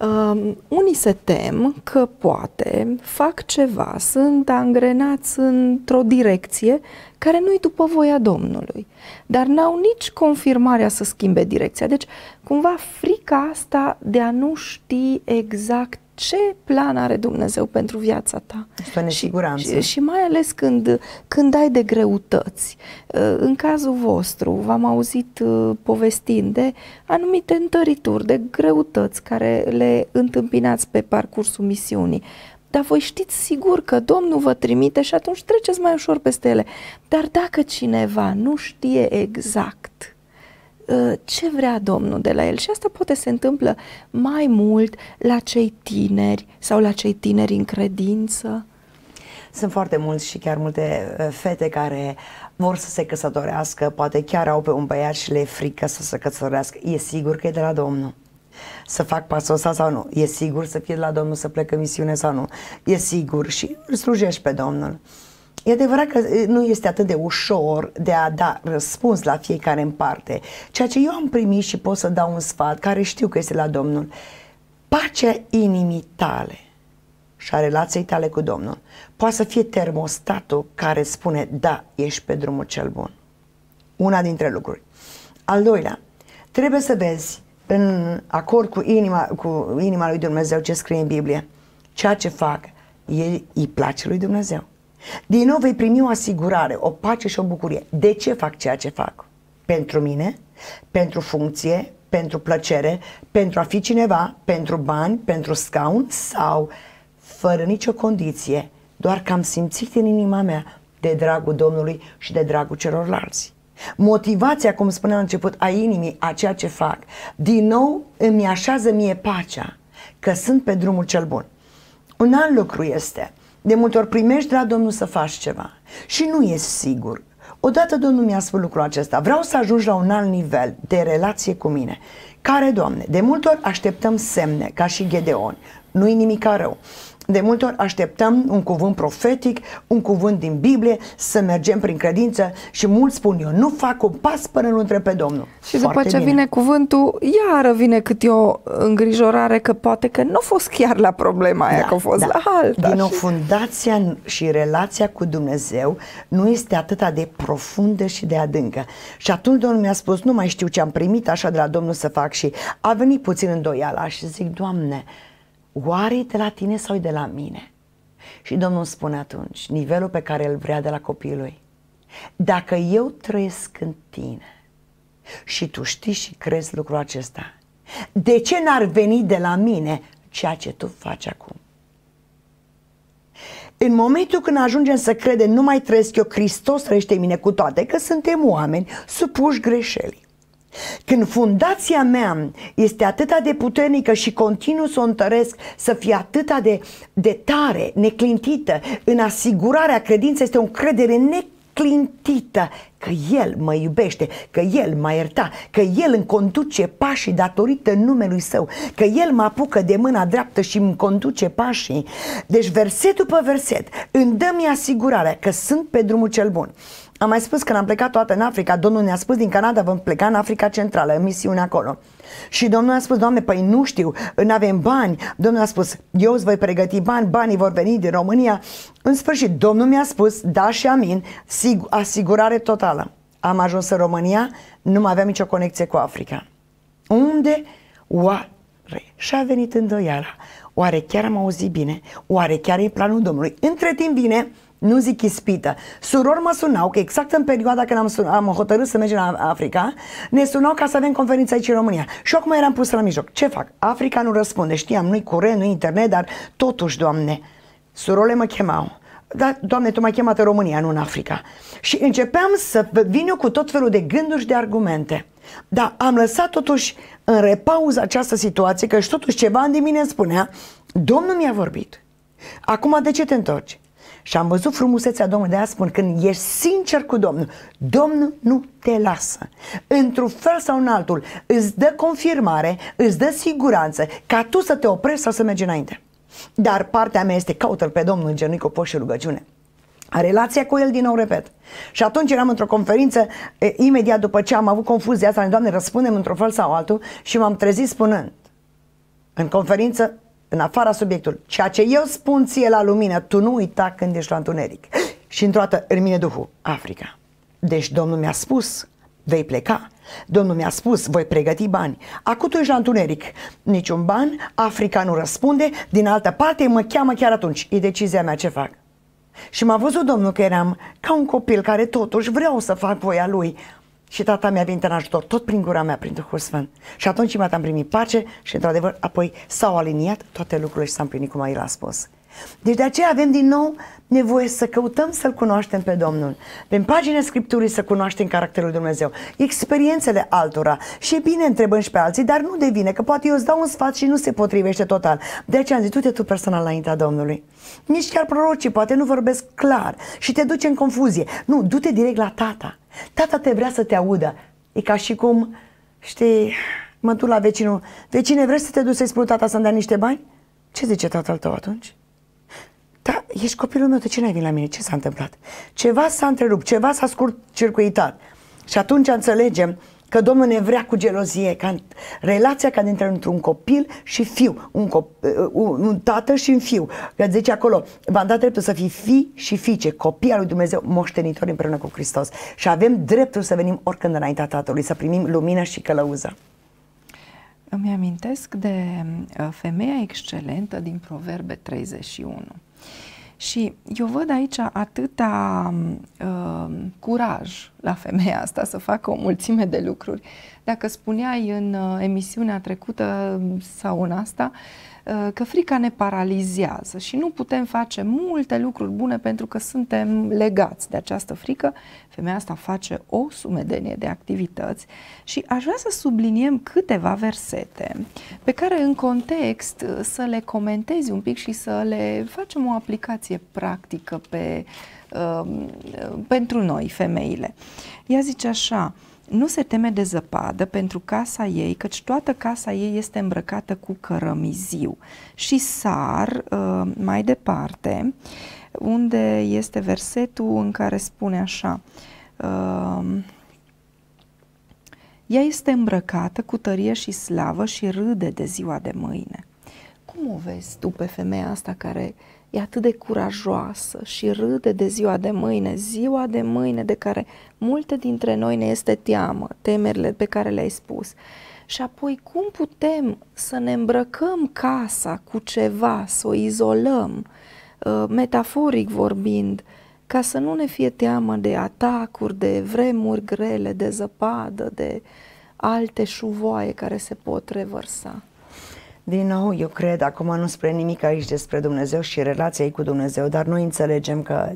Um, unii se tem că poate fac ceva, sunt angrenați într-o direcție care nu-i după voia Domnului, dar n-au nici confirmarea să schimbe direcția. Deci, cumva, frica asta de a nu ști exact ce plan are Dumnezeu pentru viața ta. Să Și, și mai ales când, când ai de greutăți. Uh, în cazul vostru, v-am auzit uh, povestind de anumite întărituri, de greutăți care le întâmpinați pe parcursul misiunii dar voi știți sigur că Domnul vă trimite și atunci treceți mai ușor peste ele. Dar dacă cineva nu știe exact Ă, ce vrea Domnul de la el. Și asta poate se întâmplă mai mult la cei tineri sau la cei tineri în credință. Sunt foarte mulți și chiar multe ă, fete care vor să se căsătorească, poate chiar au pe un băiat și le e frică să se căsătorească. E sigur că e de la Domnul să fac pasul ăsta sau nu. E sigur să fie de la Domnul să plecă misiune sau nu. E sigur și îl slujești pe Domnul. E adevărat că nu este atât de ușor de a da răspuns la fiecare în parte. Ceea ce eu am primit și pot să dau un sfat, care știu că este la Domnul, pacea inimii tale și a relației tale cu Domnul poate să fie termostatul care spune da, ești pe drumul cel bun. Una dintre lucruri. Al doilea, trebuie să vezi în acord cu inima, cu inima lui Dumnezeu ce scrie în Biblie. Ceea ce fac, îi place lui Dumnezeu. Din nou vei primi o asigurare, o pace și o bucurie. De ce fac ceea ce fac? Pentru mine, pentru funcție, pentru plăcere, pentru a fi cineva, pentru bani, pentru scaun sau fără nicio condiție, doar că am simțit în inima mea de dragul Domnului și de dragul celorlalți. Motivația, cum spuneam la început, a inimii, a ceea ce fac, din nou îmi așează mie pacea, că sunt pe drumul cel bun. Un alt lucru este – de multe ori primești la Domnul să faci ceva și nu ești sigur. Odată Domnul mi-a spus lucrul acesta, vreau să ajungi la un alt nivel de relație cu mine. Care, Doamne, de multe ori așteptăm semne, ca și Gedeon. Nu-i nimic rău. De multe ori așteptăm un cuvânt profetic, un cuvânt din Biblie, să mergem prin credință și mulți spun eu, nu fac un pas până nu între pe Domnul. Și Foarte după ce bine. vine cuvântul, iară vine cât o îngrijorare că poate că nu a fost chiar la problema aia, da, că a fost da. la alta. Din o fundația și relația cu Dumnezeu nu este atât de profundă și de adâncă. Și atunci Domnul mi-a spus, nu mai știu ce am primit așa de la Domnul să fac și a venit puțin îndoiala și zic, Doamne, oare e de la tine sau e de la mine? Și Domnul spune atunci, nivelul pe care îl vrea de la copilului. Dacă eu trăiesc în tine și tu știi și crezi lucrul acesta, de ce n-ar veni de la mine ceea ce tu faci acum? În momentul când ajungem să credem, nu mai trăiesc eu, Hristos trăiește în mine, cu toate că suntem oameni supuși greșelii. Când fundația mea este atât de puternică și continuu să o întăresc, să fie atât de, de tare, neclintită, în asigurarea credinței este o credere neclintită că El mă iubește, că El mă ierta, că El îmi conduce pașii datorită numelui Său, că El mă apucă de mâna dreaptă și îmi conduce pașii. Deci verset după verset îmi dă-mi asigurarea că sunt pe drumul cel bun. Am mai spus că am plecat toată în Africa, domnul ne-a spus din Canada vom pleca în Africa Centrală, în misiune acolo. Și domnul a spus, doamne, păi nu știu, nu avem bani. Domnul a spus, eu îți voi pregăti bani, banii vor veni din România. În sfârșit, domnul mi-a spus, da și amin, asigurare totală. Am ajuns în România, nu mai aveam nicio conexie cu Africa. Unde? Oare? Și-a venit îndoiala. Oare chiar am auzit bine? Oare chiar e planul domnului? Între timp vine nu zic ispită. Surori mă sunau, că exact în perioada când am, sunat, am hotărât să mergem la Africa, ne sunau ca să avem conferința aici în România. Și acum eram pus la mijloc. Ce fac? Africa nu răspunde. Știam, nu-i curent, nu-i internet, dar totuși, Doamne, surorile mă chemau. Da, Doamne, Tu m-ai chemat în România, nu în Africa. Și începeam să vin eu cu tot felul de gânduri și de argumente. Dar am lăsat totuși în repauză această situație, că și totuși ceva din mine îmi spunea, Domnul mi-a vorbit. Acum de ce te întorci? Și am văzut frumusețea Domnului, de a spun, când ești sincer cu Domnul, Domnul nu te lasă. Într-un fel sau în altul, îți dă confirmare, îți dă siguranță ca tu să te oprești sau să mergi înainte. Dar partea mea este caută-l pe Domnul în genunchi, post și rugăciune. Relația cu el, din nou repet. Și atunci eram într-o conferință, e, imediat după ce am avut confuzia asta, Doamne, răspundem într-un fel sau altul și m-am trezit spunând, în conferință, în afara subiectului, ceea ce eu spun ție la lumină, tu nu uita când ești la întuneric. Și într-o dată în mine Duhul, Africa. Deci Domnul mi-a spus, vei pleca. Domnul mi-a spus, voi pregăti bani. Acum tu ești la întuneric. Niciun ban, Africa nu răspunde, din altă parte mă cheamă chiar atunci. E decizia mea ce fac. Și m-a văzut Domnul că eram ca un copil care totuși vreau să fac voia lui. Și tata mi-a venit în ajutor, tot prin gura mea, prin Duhul Sfânt. Și atunci imediat am primit pace și, într-adevăr, apoi s-au aliniat toate lucrurile și s-a împlinit cum el a spus. Deci de aceea avem din nou nevoie să căutăm să-L cunoaștem pe Domnul. Prin pagina Scripturii să cunoaștem caracterul Dumnezeu, experiențele altora. Și e bine întrebăm și pe alții, dar nu devine, că poate eu îți dau un sfat și nu se potrivește total. De aceea am zis, du-te tu personal înaintea Domnului. Nici chiar prorocii poate nu vorbesc clar și te duce în confuzie. Nu, du-te direct la tata. Tata te vrea să te audă. E ca și cum, știi, mă duc la vecinul. Vecine, vrei să te duci să-i spui tata să-mi dea niște bani? Ce zice tatăl tău atunci? Da, ești copilul meu, de ce n-ai venit la mine? Ce s-a întâmplat? Ceva s-a întrerupt, ceva s-a scurt circuitat. Și atunci înțelegem că Domnul ne vrea cu gelozie, ca relația ca dintre un copil și fiu, un, cop, uh, un, un tată și un fiu. Că zice acolo, v-am dat dreptul să fii fi și fiice, copii al lui Dumnezeu, moștenitori împreună cu Hristos. Și avem dreptul să venim oricând înaintea Tatălui, să primim lumină și călăuză. Îmi amintesc de uh, femeia excelentă din Proverbe 31 și eu văd aici atâta uh, curaj la femeia asta să facă o mulțime de lucruri. Dacă spuneai în uh, emisiunea trecută sau în asta, uh, Uh, că frica ne paralizează și nu putem face multe lucruri bune pentru că suntem legați de această frică. Femeia asta face o sumedenie de activități și aș vrea să subliniem câteva versete pe care în context uh, să le comentezi un pic și să le facem o aplicație practică pe, uh, uh pentru noi, femeile. Ea zice așa, uh, nu se teme de zăpadă pentru casa ei, căci toată casa ei este îmbrăcată cu cărămiziu. Și sar uh, mai departe, unde este versetul în care spune așa. Uh, ea este îmbrăcată cu tărie și slavă și râde de ziua de mâine. Cum o vezi tu pe femeia asta care uh, e atât de curajoasă și râde de ziua de mâine, ziua de mâine de care multe dintre noi ne este teamă, temerile pe care le-ai spus. Și apoi cum putem să ne îmbrăcăm casa cu ceva, să o izolăm, uh, metaforic vorbind, ca să nu ne fie teamă de atacuri, de vremuri grele, de zăpadă, de alte șuvoaie care se pot revărsa. Din nou, eu cred, acum nu spre nimic aici despre Dumnezeu și relația ei cu Dumnezeu, dar noi înțelegem că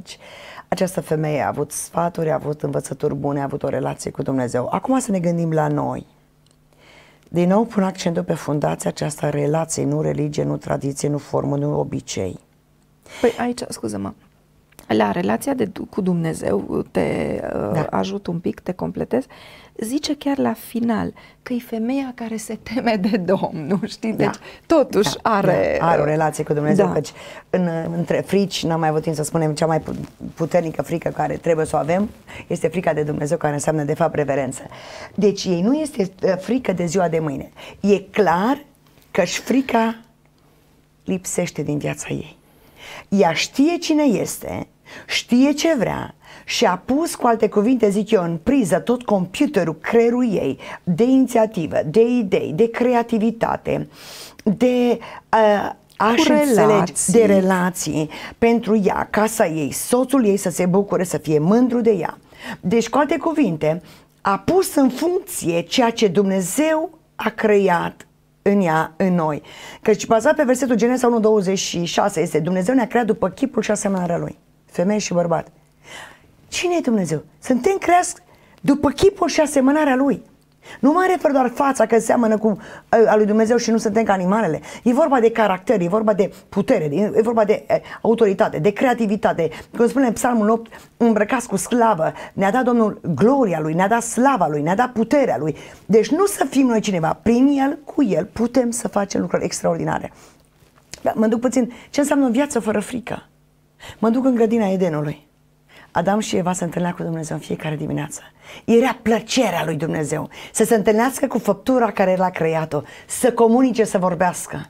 această femeie a avut sfaturi, a avut învățături bune, a avut o relație cu Dumnezeu. Acum să ne gândim la noi. Din nou pun accentul pe fundația aceasta relației, nu religie, nu tradiție, nu formă, nu obicei. Păi aici, scuză-mă, la relația de, cu Dumnezeu, te da. uh, ajut un pic, te completez, zice chiar la final că e femeia care se teme de Domnul, știi? Deci, da. totuși da. are... Da. Are o relație cu Dumnezeu, da. căci în, între frici, n-am mai avut timp să spunem, cea mai puternică frică care trebuie să o avem este frica de Dumnezeu, care înseamnă, de fapt, reverență. Deci, ei nu este uh, frică de ziua de mâine. E clar că-și frica lipsește din viața ei. Ea știe cine este, știe ce vrea, și a pus, cu alte cuvinte, zic eu, în priză tot computerul creierul ei de inițiativă, de idei, de creativitate, de uh, aș înțelegi, de relații pentru ea, casa ei, soțul ei să se bucure, să fie mândru de ea. Deci, cu alte cuvinte, a pus în funcție ceea ce Dumnezeu a creat în ea, în noi. Căci bazat pe versetul Genesa 1.26 este Dumnezeu ne-a creat după chipul și asemănarea Lui, femei și bărbați. Cine e Dumnezeu? Suntem creați după chipul și asemănarea Lui. Nu mă refer doar fața că seamănă cu a lui Dumnezeu și nu suntem ca animalele. E vorba de caracter, e vorba de putere, e vorba de autoritate, de creativitate. Cum spune Psalmul 8, îmbrăcați cu slavă, ne-a dat Domnul gloria lui, ne-a dat slava lui, ne-a dat puterea lui. Deci nu să fim noi cineva, prin el, cu el, putem să facem lucruri extraordinare. Da, mă duc puțin, ce înseamnă viață fără frică? Mă duc în grădina Edenului. Adam și Eva se întâlnea cu Dumnezeu în fiecare dimineață. Era plăcerea lui Dumnezeu să se întâlnească cu făptura care l-a creat-o, să comunice, să vorbească.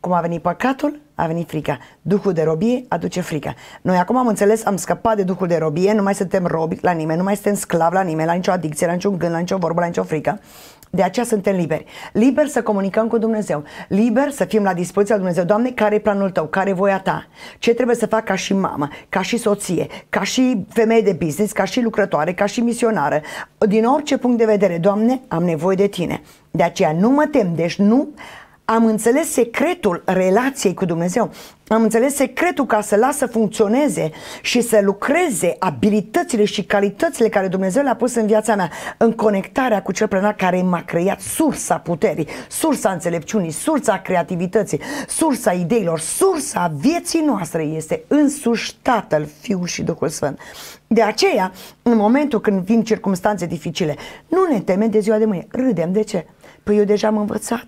Cum a venit păcatul, a venit frica. Duhul de robie aduce frica. Noi acum am înțeles, am scăpat de duhul de robie, nu mai suntem robi la nimeni, nu mai suntem sclavi la nimeni, la nicio adicție, la niciun gând, la nicio vorbă, la nicio frică. De aceea suntem liberi. Liberi să comunicăm cu Dumnezeu. Liberi să fim la dispoziția Dumnezeu. Doamne, care e planul tău? Care e voia ta? Ce trebuie să fac ca și mamă, ca și soție, ca și femeie de business, ca și lucrătoare, ca și misionară? Din orice punct de vedere, Doamne, am nevoie de tine. De aceea nu mă tem, deci nu am înțeles secretul relației cu Dumnezeu, am înțeles secretul ca să lasă să funcționeze și să lucreze abilitățile și calitățile care Dumnezeu le-a pus în viața mea, în conectarea cu cel plenar care m-a creat sursa puterii, sursa înțelepciunii, sursa creativității, sursa ideilor, sursa vieții noastre este însuși Tatăl, Fiul și Duhul Sfânt. De aceea, în momentul când vin circumstanțe dificile, nu ne temem de ziua de mâine, râdem. De ce? Păi eu deja am învățat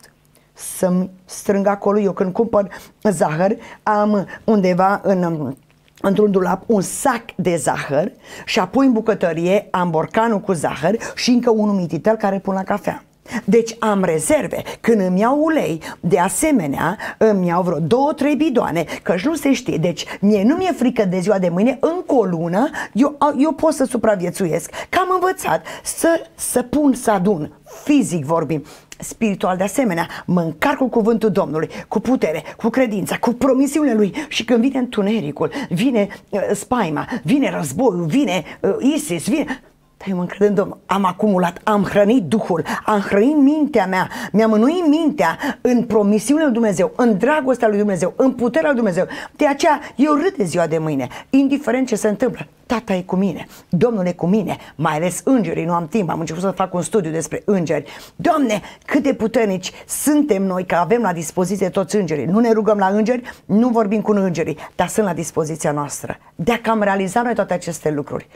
să-mi strâng acolo. Eu când cumpăr zahăr, am undeva în um, într-un dulap un sac de zahăr și apoi în bucătărie am borcanul cu zahăr și încă un umititel care pun la cafea. Deci am rezerve. Când îmi iau ulei, de asemenea, îmi iau vreo două, trei bidoane, căci nu se știe. Deci mie nu mi-e frică de ziua de mâine, încă o lună, eu, eu pot să supraviețuiesc. Cam am învățat să, să pun, să adun, fizic vorbim spiritual de asemenea, mă încarc cu cuvântul Domnului, cu putere, cu credința, cu promisiunea Lui și când vine întunericul, vine uh, spaima, vine războiul, vine uh, ISIS, vine stai mă încredând, am acumulat, am hrănit Duhul, am hrănit mintea mea, mi-am înnoit mintea în promisiunea lui Dumnezeu, în dragostea lui Dumnezeu, în puterea lui Dumnezeu. De aceea eu râd de ziua de mâine, indiferent ce se întâmplă. Tata e cu mine, Domnul e cu mine, mai ales îngerii, nu am timp, am început să fac un studiu despre îngeri. Doamne, cât de puternici suntem noi că avem la dispoziție toți îngerii. Nu ne rugăm la îngeri, nu vorbim cu îngerii, dar sunt la dispoziția noastră. Dacă am realizat noi toate aceste lucruri,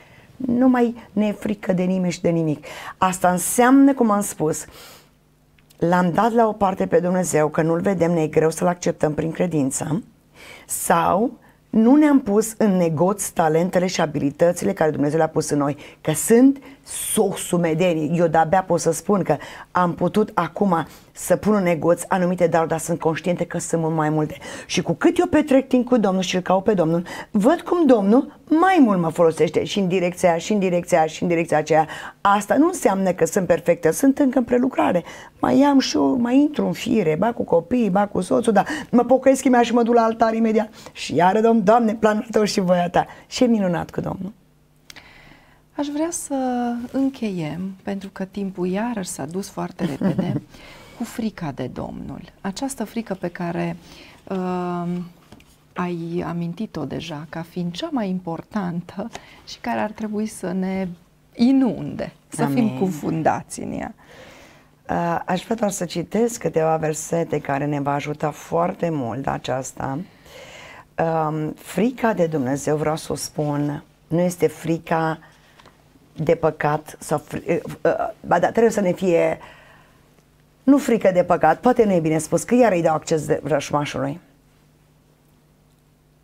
nu mai ne frică de nimeni și de nimic. Asta înseamnă, cum am spus, l-am dat la o parte pe Dumnezeu, că nu-l vedem, ne e greu să-l acceptăm prin credință, sau nu ne-am pus în negoț talentele și abilitățile care Dumnezeu le-a pus în noi, că sunt so sumedenii. Eu de-abia pot să spun că am putut acum să pun în negoț anumite daruri, dar sunt conștiente că sunt mult mai multe. Și cu cât eu petrec timp cu Domnul și îl caut pe Domnul, văd cum Domnul mai mult mă folosește și în direcția și în direcția și în direcția aceea. Asta nu înseamnă că sunt perfectă, sunt încă în prelucrare. Mai am și eu, mai intru în fire, ba cu copiii, ba cu soțul, dar mă pocăiesc imediat și mă duc la altar imediat. Și iară, Domn, Doamne, planul tău și voia ta. Și e minunat cu Domnul. Aș vrea să încheiem, pentru că timpul iarăși s-a dus foarte repede, cu frica de Domnul. Această frică pe care uh, ai amintit-o deja ca fiind cea mai importantă și care ar trebui să ne inunde, să Amin. fim confundați în ea. Uh, aș vrea doar să citesc câteva versete care ne va ajuta foarte mult aceasta. Uh, frica de Dumnezeu, vreau să o spun, nu este frica de păcat sau fri- ba da, trebuie să ne fie nu frică de păcat, poate nu e bine spus, că iar îi dau acces de rășmașului.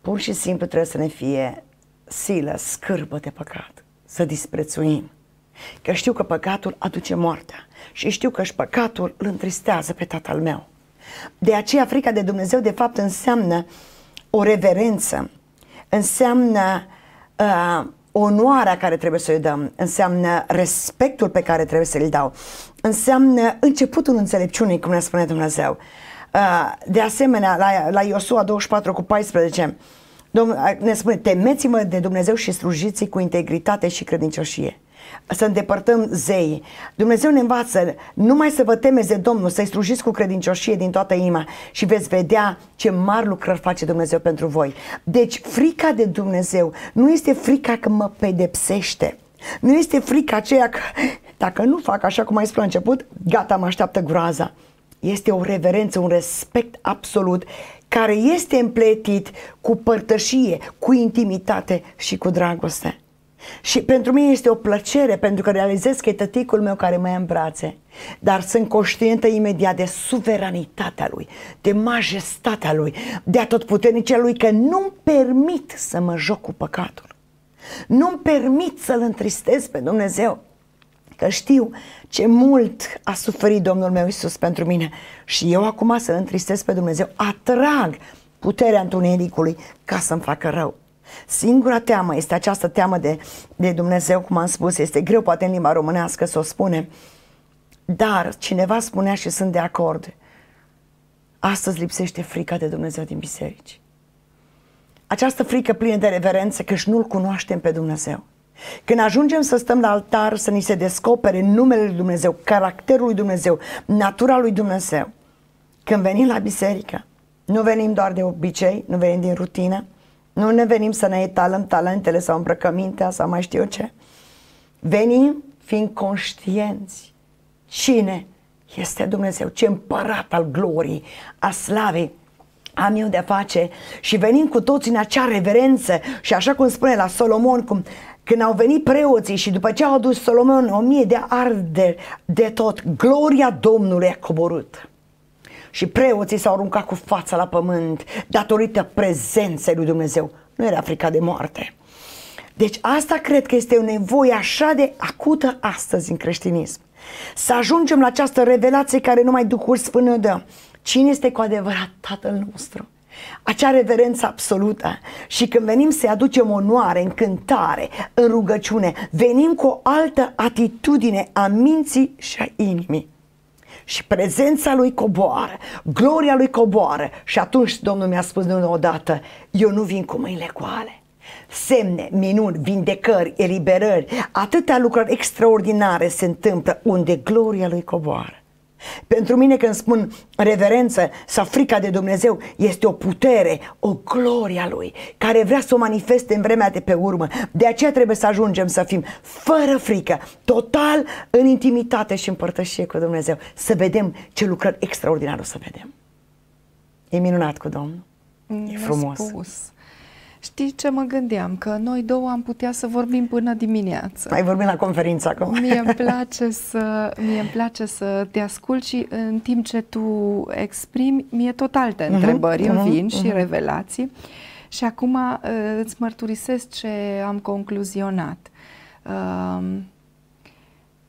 Pur și simplu trebuie să ne fie silă, scârbă de păcat, să disprețuim. Că știu că păcatul aduce moartea și știu că și păcatul îl întristează pe tatăl meu. De aceea frica de Dumnezeu de fapt înseamnă o reverență, înseamnă uh, onoarea care trebuie să-i dăm, înseamnă respectul pe care trebuie să-l dau, înseamnă începutul înțelepciunii, cum ne spune Dumnezeu. Uh, de asemenea, la, la Iosua 24 cu 14, Domnul uh, ne spune, temeți-mă de Dumnezeu și slujiți cu integritate și credincioșie să îndepărtăm zei. Dumnezeu ne învață numai să vă temeți de Domnul, să-i slujiți cu credincioșie din toată inima și veți vedea ce mari lucrări face Dumnezeu pentru voi. Deci frica de Dumnezeu nu este frica că mă pedepsește. Nu este frica aceea că dacă nu fac așa cum ai spus la început, gata, mă așteaptă groaza. Este o reverență, un respect absolut care este împletit cu părtășie, cu intimitate și cu dragoste. Și pentru mine este o plăcere pentru că realizez că e tăticul meu care mă ia în brațe. Dar sunt conștientă imediat de suveranitatea lui, de majestatea lui, de atotputernicia lui că nu-mi permit să mă joc cu păcatul. Nu-mi permit să-L întristez pe Dumnezeu. Că știu ce mult a suferit Domnul meu Isus pentru mine și eu acum să-L întristez pe Dumnezeu, atrag puterea întunericului ca să-mi facă rău. Singura teamă este această teamă de, de Dumnezeu, cum am spus, este greu poate în limba românească să o spune, dar cineva spunea și sunt de acord, astăzi lipsește frica de Dumnezeu din biserici. Această frică plină de reverență că și nu-L cunoaștem pe Dumnezeu. Când ajungem să stăm la altar, să ni se descopere numele lui Dumnezeu, caracterul lui Dumnezeu, natura lui Dumnezeu, când venim la biserică, nu venim doar de obicei, nu venim din rutină, nu ne venim să ne etalăm talentele sau îmbrăcămintea sau mai știu eu ce. Venim fiind conștienți cine este Dumnezeu, ce împărat al gloriei, a slavei am eu de face și venim cu toți în acea reverență și așa cum spune la Solomon, cum când au venit preoții și după ce au adus Solomon o mie de arderi de tot, gloria Domnului a coborât și preoții s-au aruncat cu fața la pământ datorită prezenței lui Dumnezeu. Nu era frica de moarte. Deci asta cred că este o nevoie așa de acută astăzi în creștinism. Să ajungem la această revelație care mai Duhul Sfânt ne dă. Cine este cu adevărat Tatăl nostru? Acea reverență absolută și când venim să-i aducem onoare, încântare, în rugăciune, venim cu o altă atitudine a minții și a inimii și prezența lui coboară, gloria lui coboară. Și atunci Domnul mi-a spus o odată, eu nu vin cu mâinile goale semne, minuni, vindecări, eliberări, atâtea lucruri extraordinare se întâmplă unde gloria lui coboară. Pentru mine când spun reverență sau frica de Dumnezeu este o putere, o gloria Lui care vrea să o manifeste în vremea de pe urmă. De aceea trebuie să ajungem să fim fără frică, total în intimitate și împărtășie cu Dumnezeu. Să vedem ce lucrări extraordinare o să vedem. E minunat cu Domnul. E frumos. Spus. Știi ce mă gândeam? Că noi două am putea să vorbim până dimineață. Mai vorbit la conferință acum. Mie îmi place să, mie îmi place să te ascult și în timp ce tu exprimi, mie tot alte uh-huh, întrebări uh-huh, îmi mhm, vin uh-huh. și mhm. revelații. Și acum uh, îți mărturisesc ce am concluzionat. Um,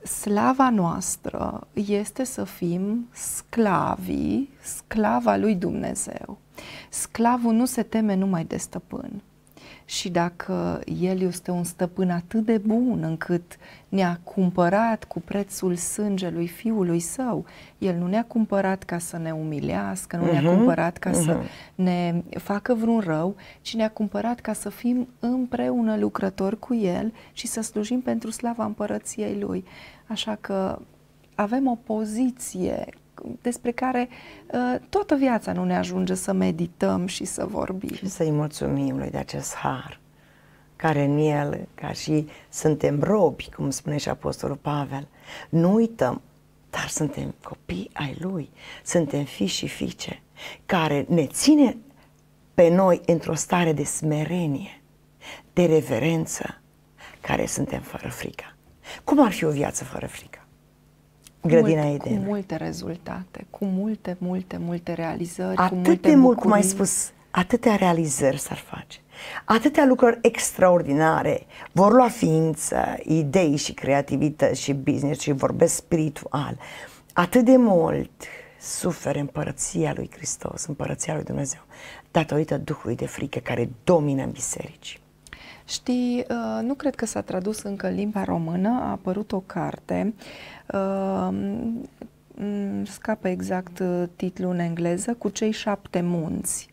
slava noastră este să fim sclavii, sclava lui Dumnezeu. Sclavul nu se teme numai de stăpân și dacă El este un stăpân atât de bun încât ne-a cumpărat cu prețul sângelui Fiului Său, El nu ne-a cumpărat ca să ne umilească, nu uh-huh. ne-a mhm. cumpărat ca uh-huh. să mhm. ne facă vreun rău, ci ne-a cumpărat ca să fim împreună lucrători cu El și să slujim pentru slava împărăției Lui. Așa că avem o poziție despre care uh, toată viața nu ne ajunge să medităm și să vorbim. Și să-i mulțumim lui de acest har care în el, ca și suntem robi, cum spune și Apostolul Pavel. Nu uităm, dar suntem copii ai lui, suntem fi și fiice, care ne ține pe noi într-o stare de smerenie, de reverență, care suntem fără frică. Cum ar fi o viață fără frică? grădina mult, Eden. Cu multe rezultate, cu multe, multe, multe realizări. Atât cu multe de mult, bucurii. cum ai spus, atâtea realizări s-ar face. Atâtea lucruri extraordinare vor lua ființă, idei și creativități și business și vorbesc spiritual. Atât de mult suferă împărăția lui Hristos, împărăția lui Dumnezeu, datorită Duhului de frică care domină în biserici. Știi, uh, nu cred că s-a tradus încă limba română, a apărut o carte, uh, scapă exact uh, titlul în engleză, cu cei șapte munți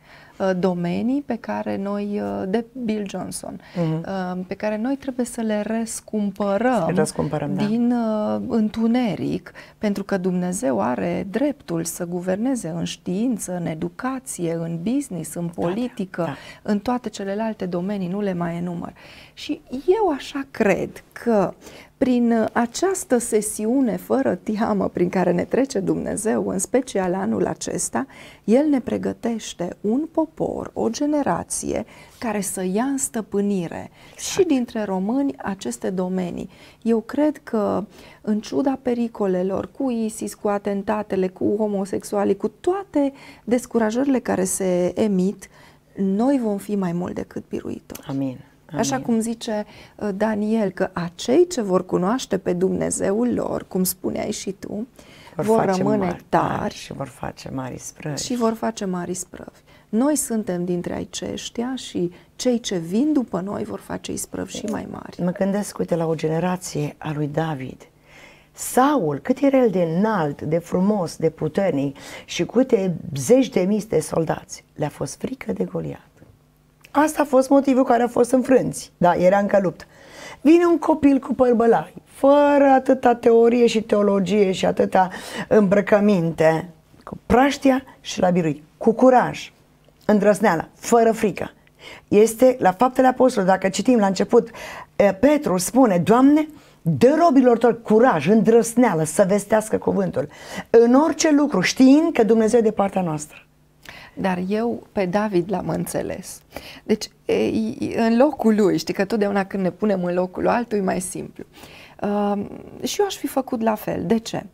Uh, domenii pe care noi, uh, de Bill Johnson, uh-huh. pe care noi trebuie să le răscumpărăm, le răscumpărăm da. din da. întuneric, pentru că Dumnezeu are dreptul să guverneze în știință, în educație, în business, în da, politică, da, da. în toate celelalte domenii, nu le mai enumăr. Și eu așa cred că prin uh, această sesiune fără teamă prin care ne trece Dumnezeu, în special anul acesta, El ne pregătește un popor, o generație care să ia în stăpânire exact. și dintre români aceste domenii. Eu cred că, în ciuda pericolelor cu ISIS, cu atentatele, cu homosexualii, cu toate descurajările care se emit, noi vom fi mai mult decât biruitori. Amin. Amin. Așa cum zice uh, Daniel, că acei ce vor cunoaște pe Dumnezeul lor, cum spuneai și tu, vor, vor rămâne mari, tari și vor face mari sprăvi. Și vor face mari sprăvi. Noi suntem dintre aceștia și cei ce vin după noi vor face isprăvi și mai mari. Mă gândesc, uite, la o generație a lui David. Saul, cât era el de înalt, de frumos, de puternic și câte zeci de mii de soldați, le-a fost frică de Goliat. Asta a fost motivul care a fost în frânți. Da, era încă luptă. Vine un copil cu părbălai, fără atâta teorie și teologie și atâta îmbrăcăminte, cu praștia și la birui, cu curaj, îndrăzneală, fără frică. Este la faptele apostolului, dacă citim la început, Petru spune, Doamne, Dă robilor tău curaj, îndrăsneală să vestească cuvântul în orice lucru, știind că Dumnezeu e de partea noastră. Dar eu pe David l-am înțeles. Deci, în locul lui, știi că totdeauna când ne punem în locul altui, mai simplu. Uh, și eu aș fi făcut la fel. De ce?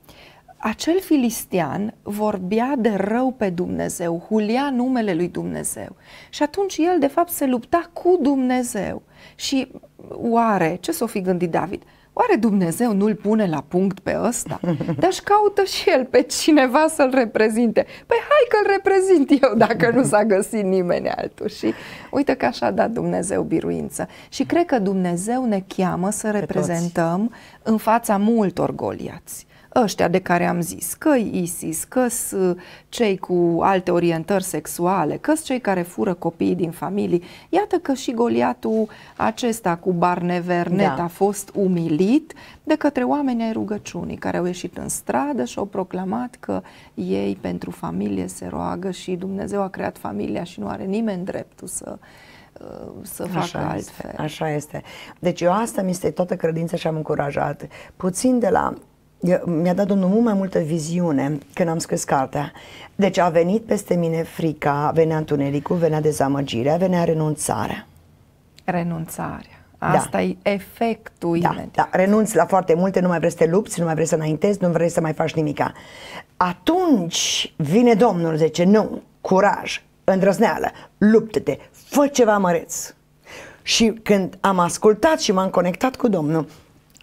Acel filistian vorbea de rău pe Dumnezeu, hulia numele lui Dumnezeu. Și atunci el, de fapt, se lupta cu Dumnezeu. Și oare ce s-o fi gândit David? Oare Dumnezeu nu-l pune la punct pe ăsta? Dar își caută și el pe cineva să-l reprezinte. Păi hai că-l reprezint eu dacă nu s-a găsit nimeni altul. Și uite că așa a dat Dumnezeu biruință. Și cred că Dumnezeu ne cheamă să reprezentăm în fața multor goliați ăștia de care am zis, că ISIS, că cei cu alte orientări sexuale, că cei care fură copiii din familii. Iată că și goliatul acesta cu Barnevernet da. a fost umilit de către oamenii ai rugăciunii care au ieșit în stradă și au proclamat că ei pentru familie se roagă și Dumnezeu a creat familia și nu are nimeni dreptul să uh, să facă așa altfel. Este, așa este. Deci eu asta mi este toată credința și am încurajat. Puțin de la mi-a dat Domnul mult mai multă viziune când am scris cartea. Deci a venit peste mine frica, venea întunericul, venea dezamăgirea, venea renunțarea. Renunțarea. Da. Asta da. e efectul da, imediat. Da, renunți la foarte multe, nu mai vrei să te lupți, nu mai vrei să înaintezi, nu vrei să mai faci nimica. Atunci vine Domnul, zice, nu, curaj, îndrăzneală, luptă-te, fă ceva măreț. Și când am ascultat și m-am conectat cu Domnul,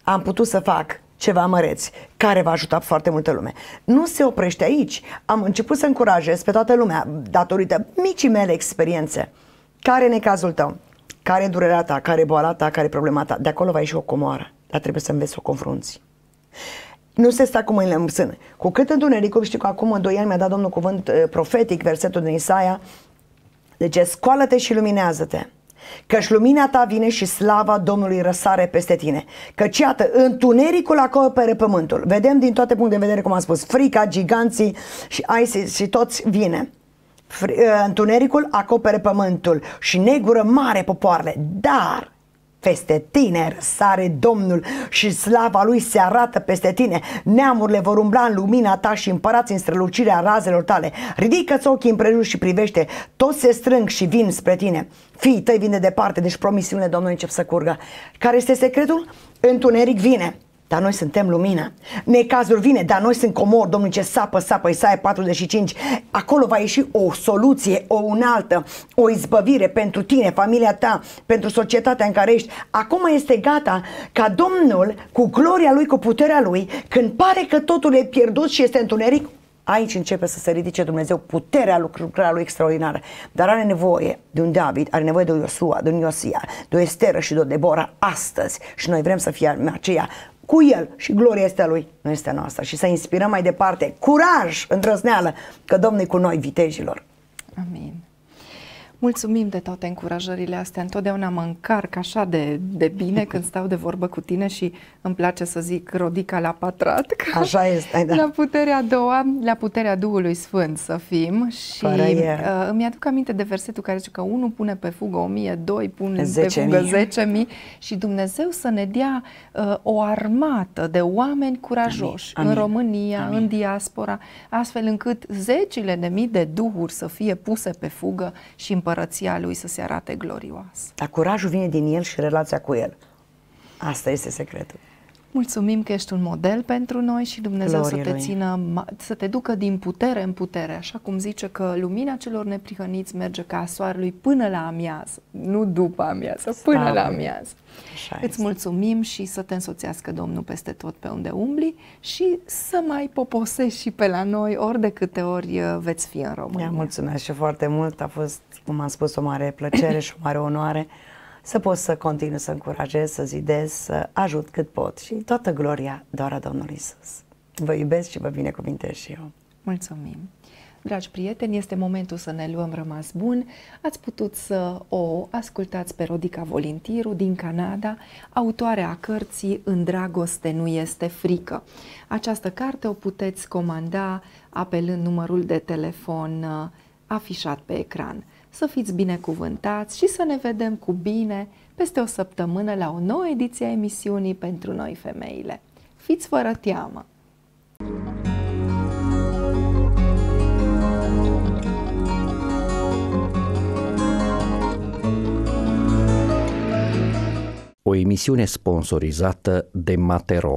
am putut să fac ceva măreți, care va ajuta foarte multă lume. Nu se oprește aici. Am început să încurajez pe toată lumea, datorită micii mele experiențe. Care e cazul tău? Care e durerea ta? Care e boala ta? Care e problema ta? De acolo va ieși o comoară, dar trebuie să înveți să o confrunți. Nu se sta cu mâinile în sân. Cu cât cum știu că acum în 2 ani mi-a dat Domnul cuvânt uh, profetic, versetul din Isaia, deci scoală-te și luminează-te căci lumina ta vine și slava Domnului răsare peste tine. Căci iată, întunericul acopere pământul. Vedem din toate puncte de vedere, cum am spus, frica, giganții și ISIS și toți vine. Uh, întunericul acopere pământul și negură mare popoarele, dar peste tine sare Domnul și slava lui se arată peste tine. Neamurile vor umbla în lumina ta și împărați în strălucirea razelor tale. Ridică-ți ochii împrejur și privește. Toți se strâng și vin spre tine. Fii tăi vin de departe, deci promisiunile Domnului încep să curgă. Care este secretul? Întuneric vine dar noi suntem lumină. Necazul vine, dar noi sunt comor, Domnul ce sapă, sapă, Isaia 45. Acolo va ieși o soluție, o unaltă, o izbăvire pentru tine, familia ta, pentru societatea în care ești. Acum este gata ca Domnul, cu gloria Lui, cu puterea Lui, când pare că totul e pierdut și este întuneric, aici începe să se ridice Dumnezeu puterea lucrurilor lui extraordinară. Dar are nevoie de un David, are nevoie de un Iosua, de un Iosia, de o Esteră și de o Deborah astăzi. Și noi vrem să fim aceia cu el și gloria este a lui, nu este a noastră și să inspirăm mai departe curaj, îndrăzneală că Domnul e cu noi vitejilor. Amin. Mulțumim de toate încurajările astea. Întotdeauna mă încarc așa de, de bine când stau de vorbă cu tine și îmi place să zic rodica la patrat. Că așa este, da. La puterea a doua, la puterea Duhului Sfânt să fim. Și uh, îmi aduc aminte de versetul care zice că unul pune pe fugă o mie, doi pune pe fugă zece mii și Dumnezeu să ne dea uh, o armată de oameni curajoși Amin. Amin. în România, Amin. în diaspora, astfel încât zecile de mii de duhuri să fie puse pe fugă și împărțite împărăția lui să se arate glorioasă. Dar curajul vine din el și relația cu el. Asta este secretul. Mulțumim că ești un model pentru noi și Dumnezeu Glorie să te lui. țină, să te ducă din putere în putere, așa cum zice că lumina celor neprihăniți merge ca soarelui până la amiază, nu după amiază, până Slavă. la amiază. Îți mulțumim și să te însoțească Domnul peste tot pe unde umbli și să mai poposești și pe la noi ori de câte ori uh, veți fi în România. mulțumesc și foarte mult, a fost, cum am spus, o mare plăcere și o mare onoare să pot să continui să încurajez, să zidez, să ajut cât pot și toată gloria doar a Domnului Isus. Vă iubesc și vă binecuvintez și eu. Mulțumim! Dragi prieteni, este momentul să ne luăm rămas bun. Ați putut să o ascultați pe Rodica Volintiru din Canada, autoarea cărții În dragoste nu este frică. Această carte o puteți comanda apelând numărul de telefon uh, afișat pe ecran să fiți binecuvântați și să ne vedem cu bine peste o săptămână la o nouă ediție a emisiunii pentru noi femeile. Fiți fără teamă! O emisiune sponsorizată de Matero.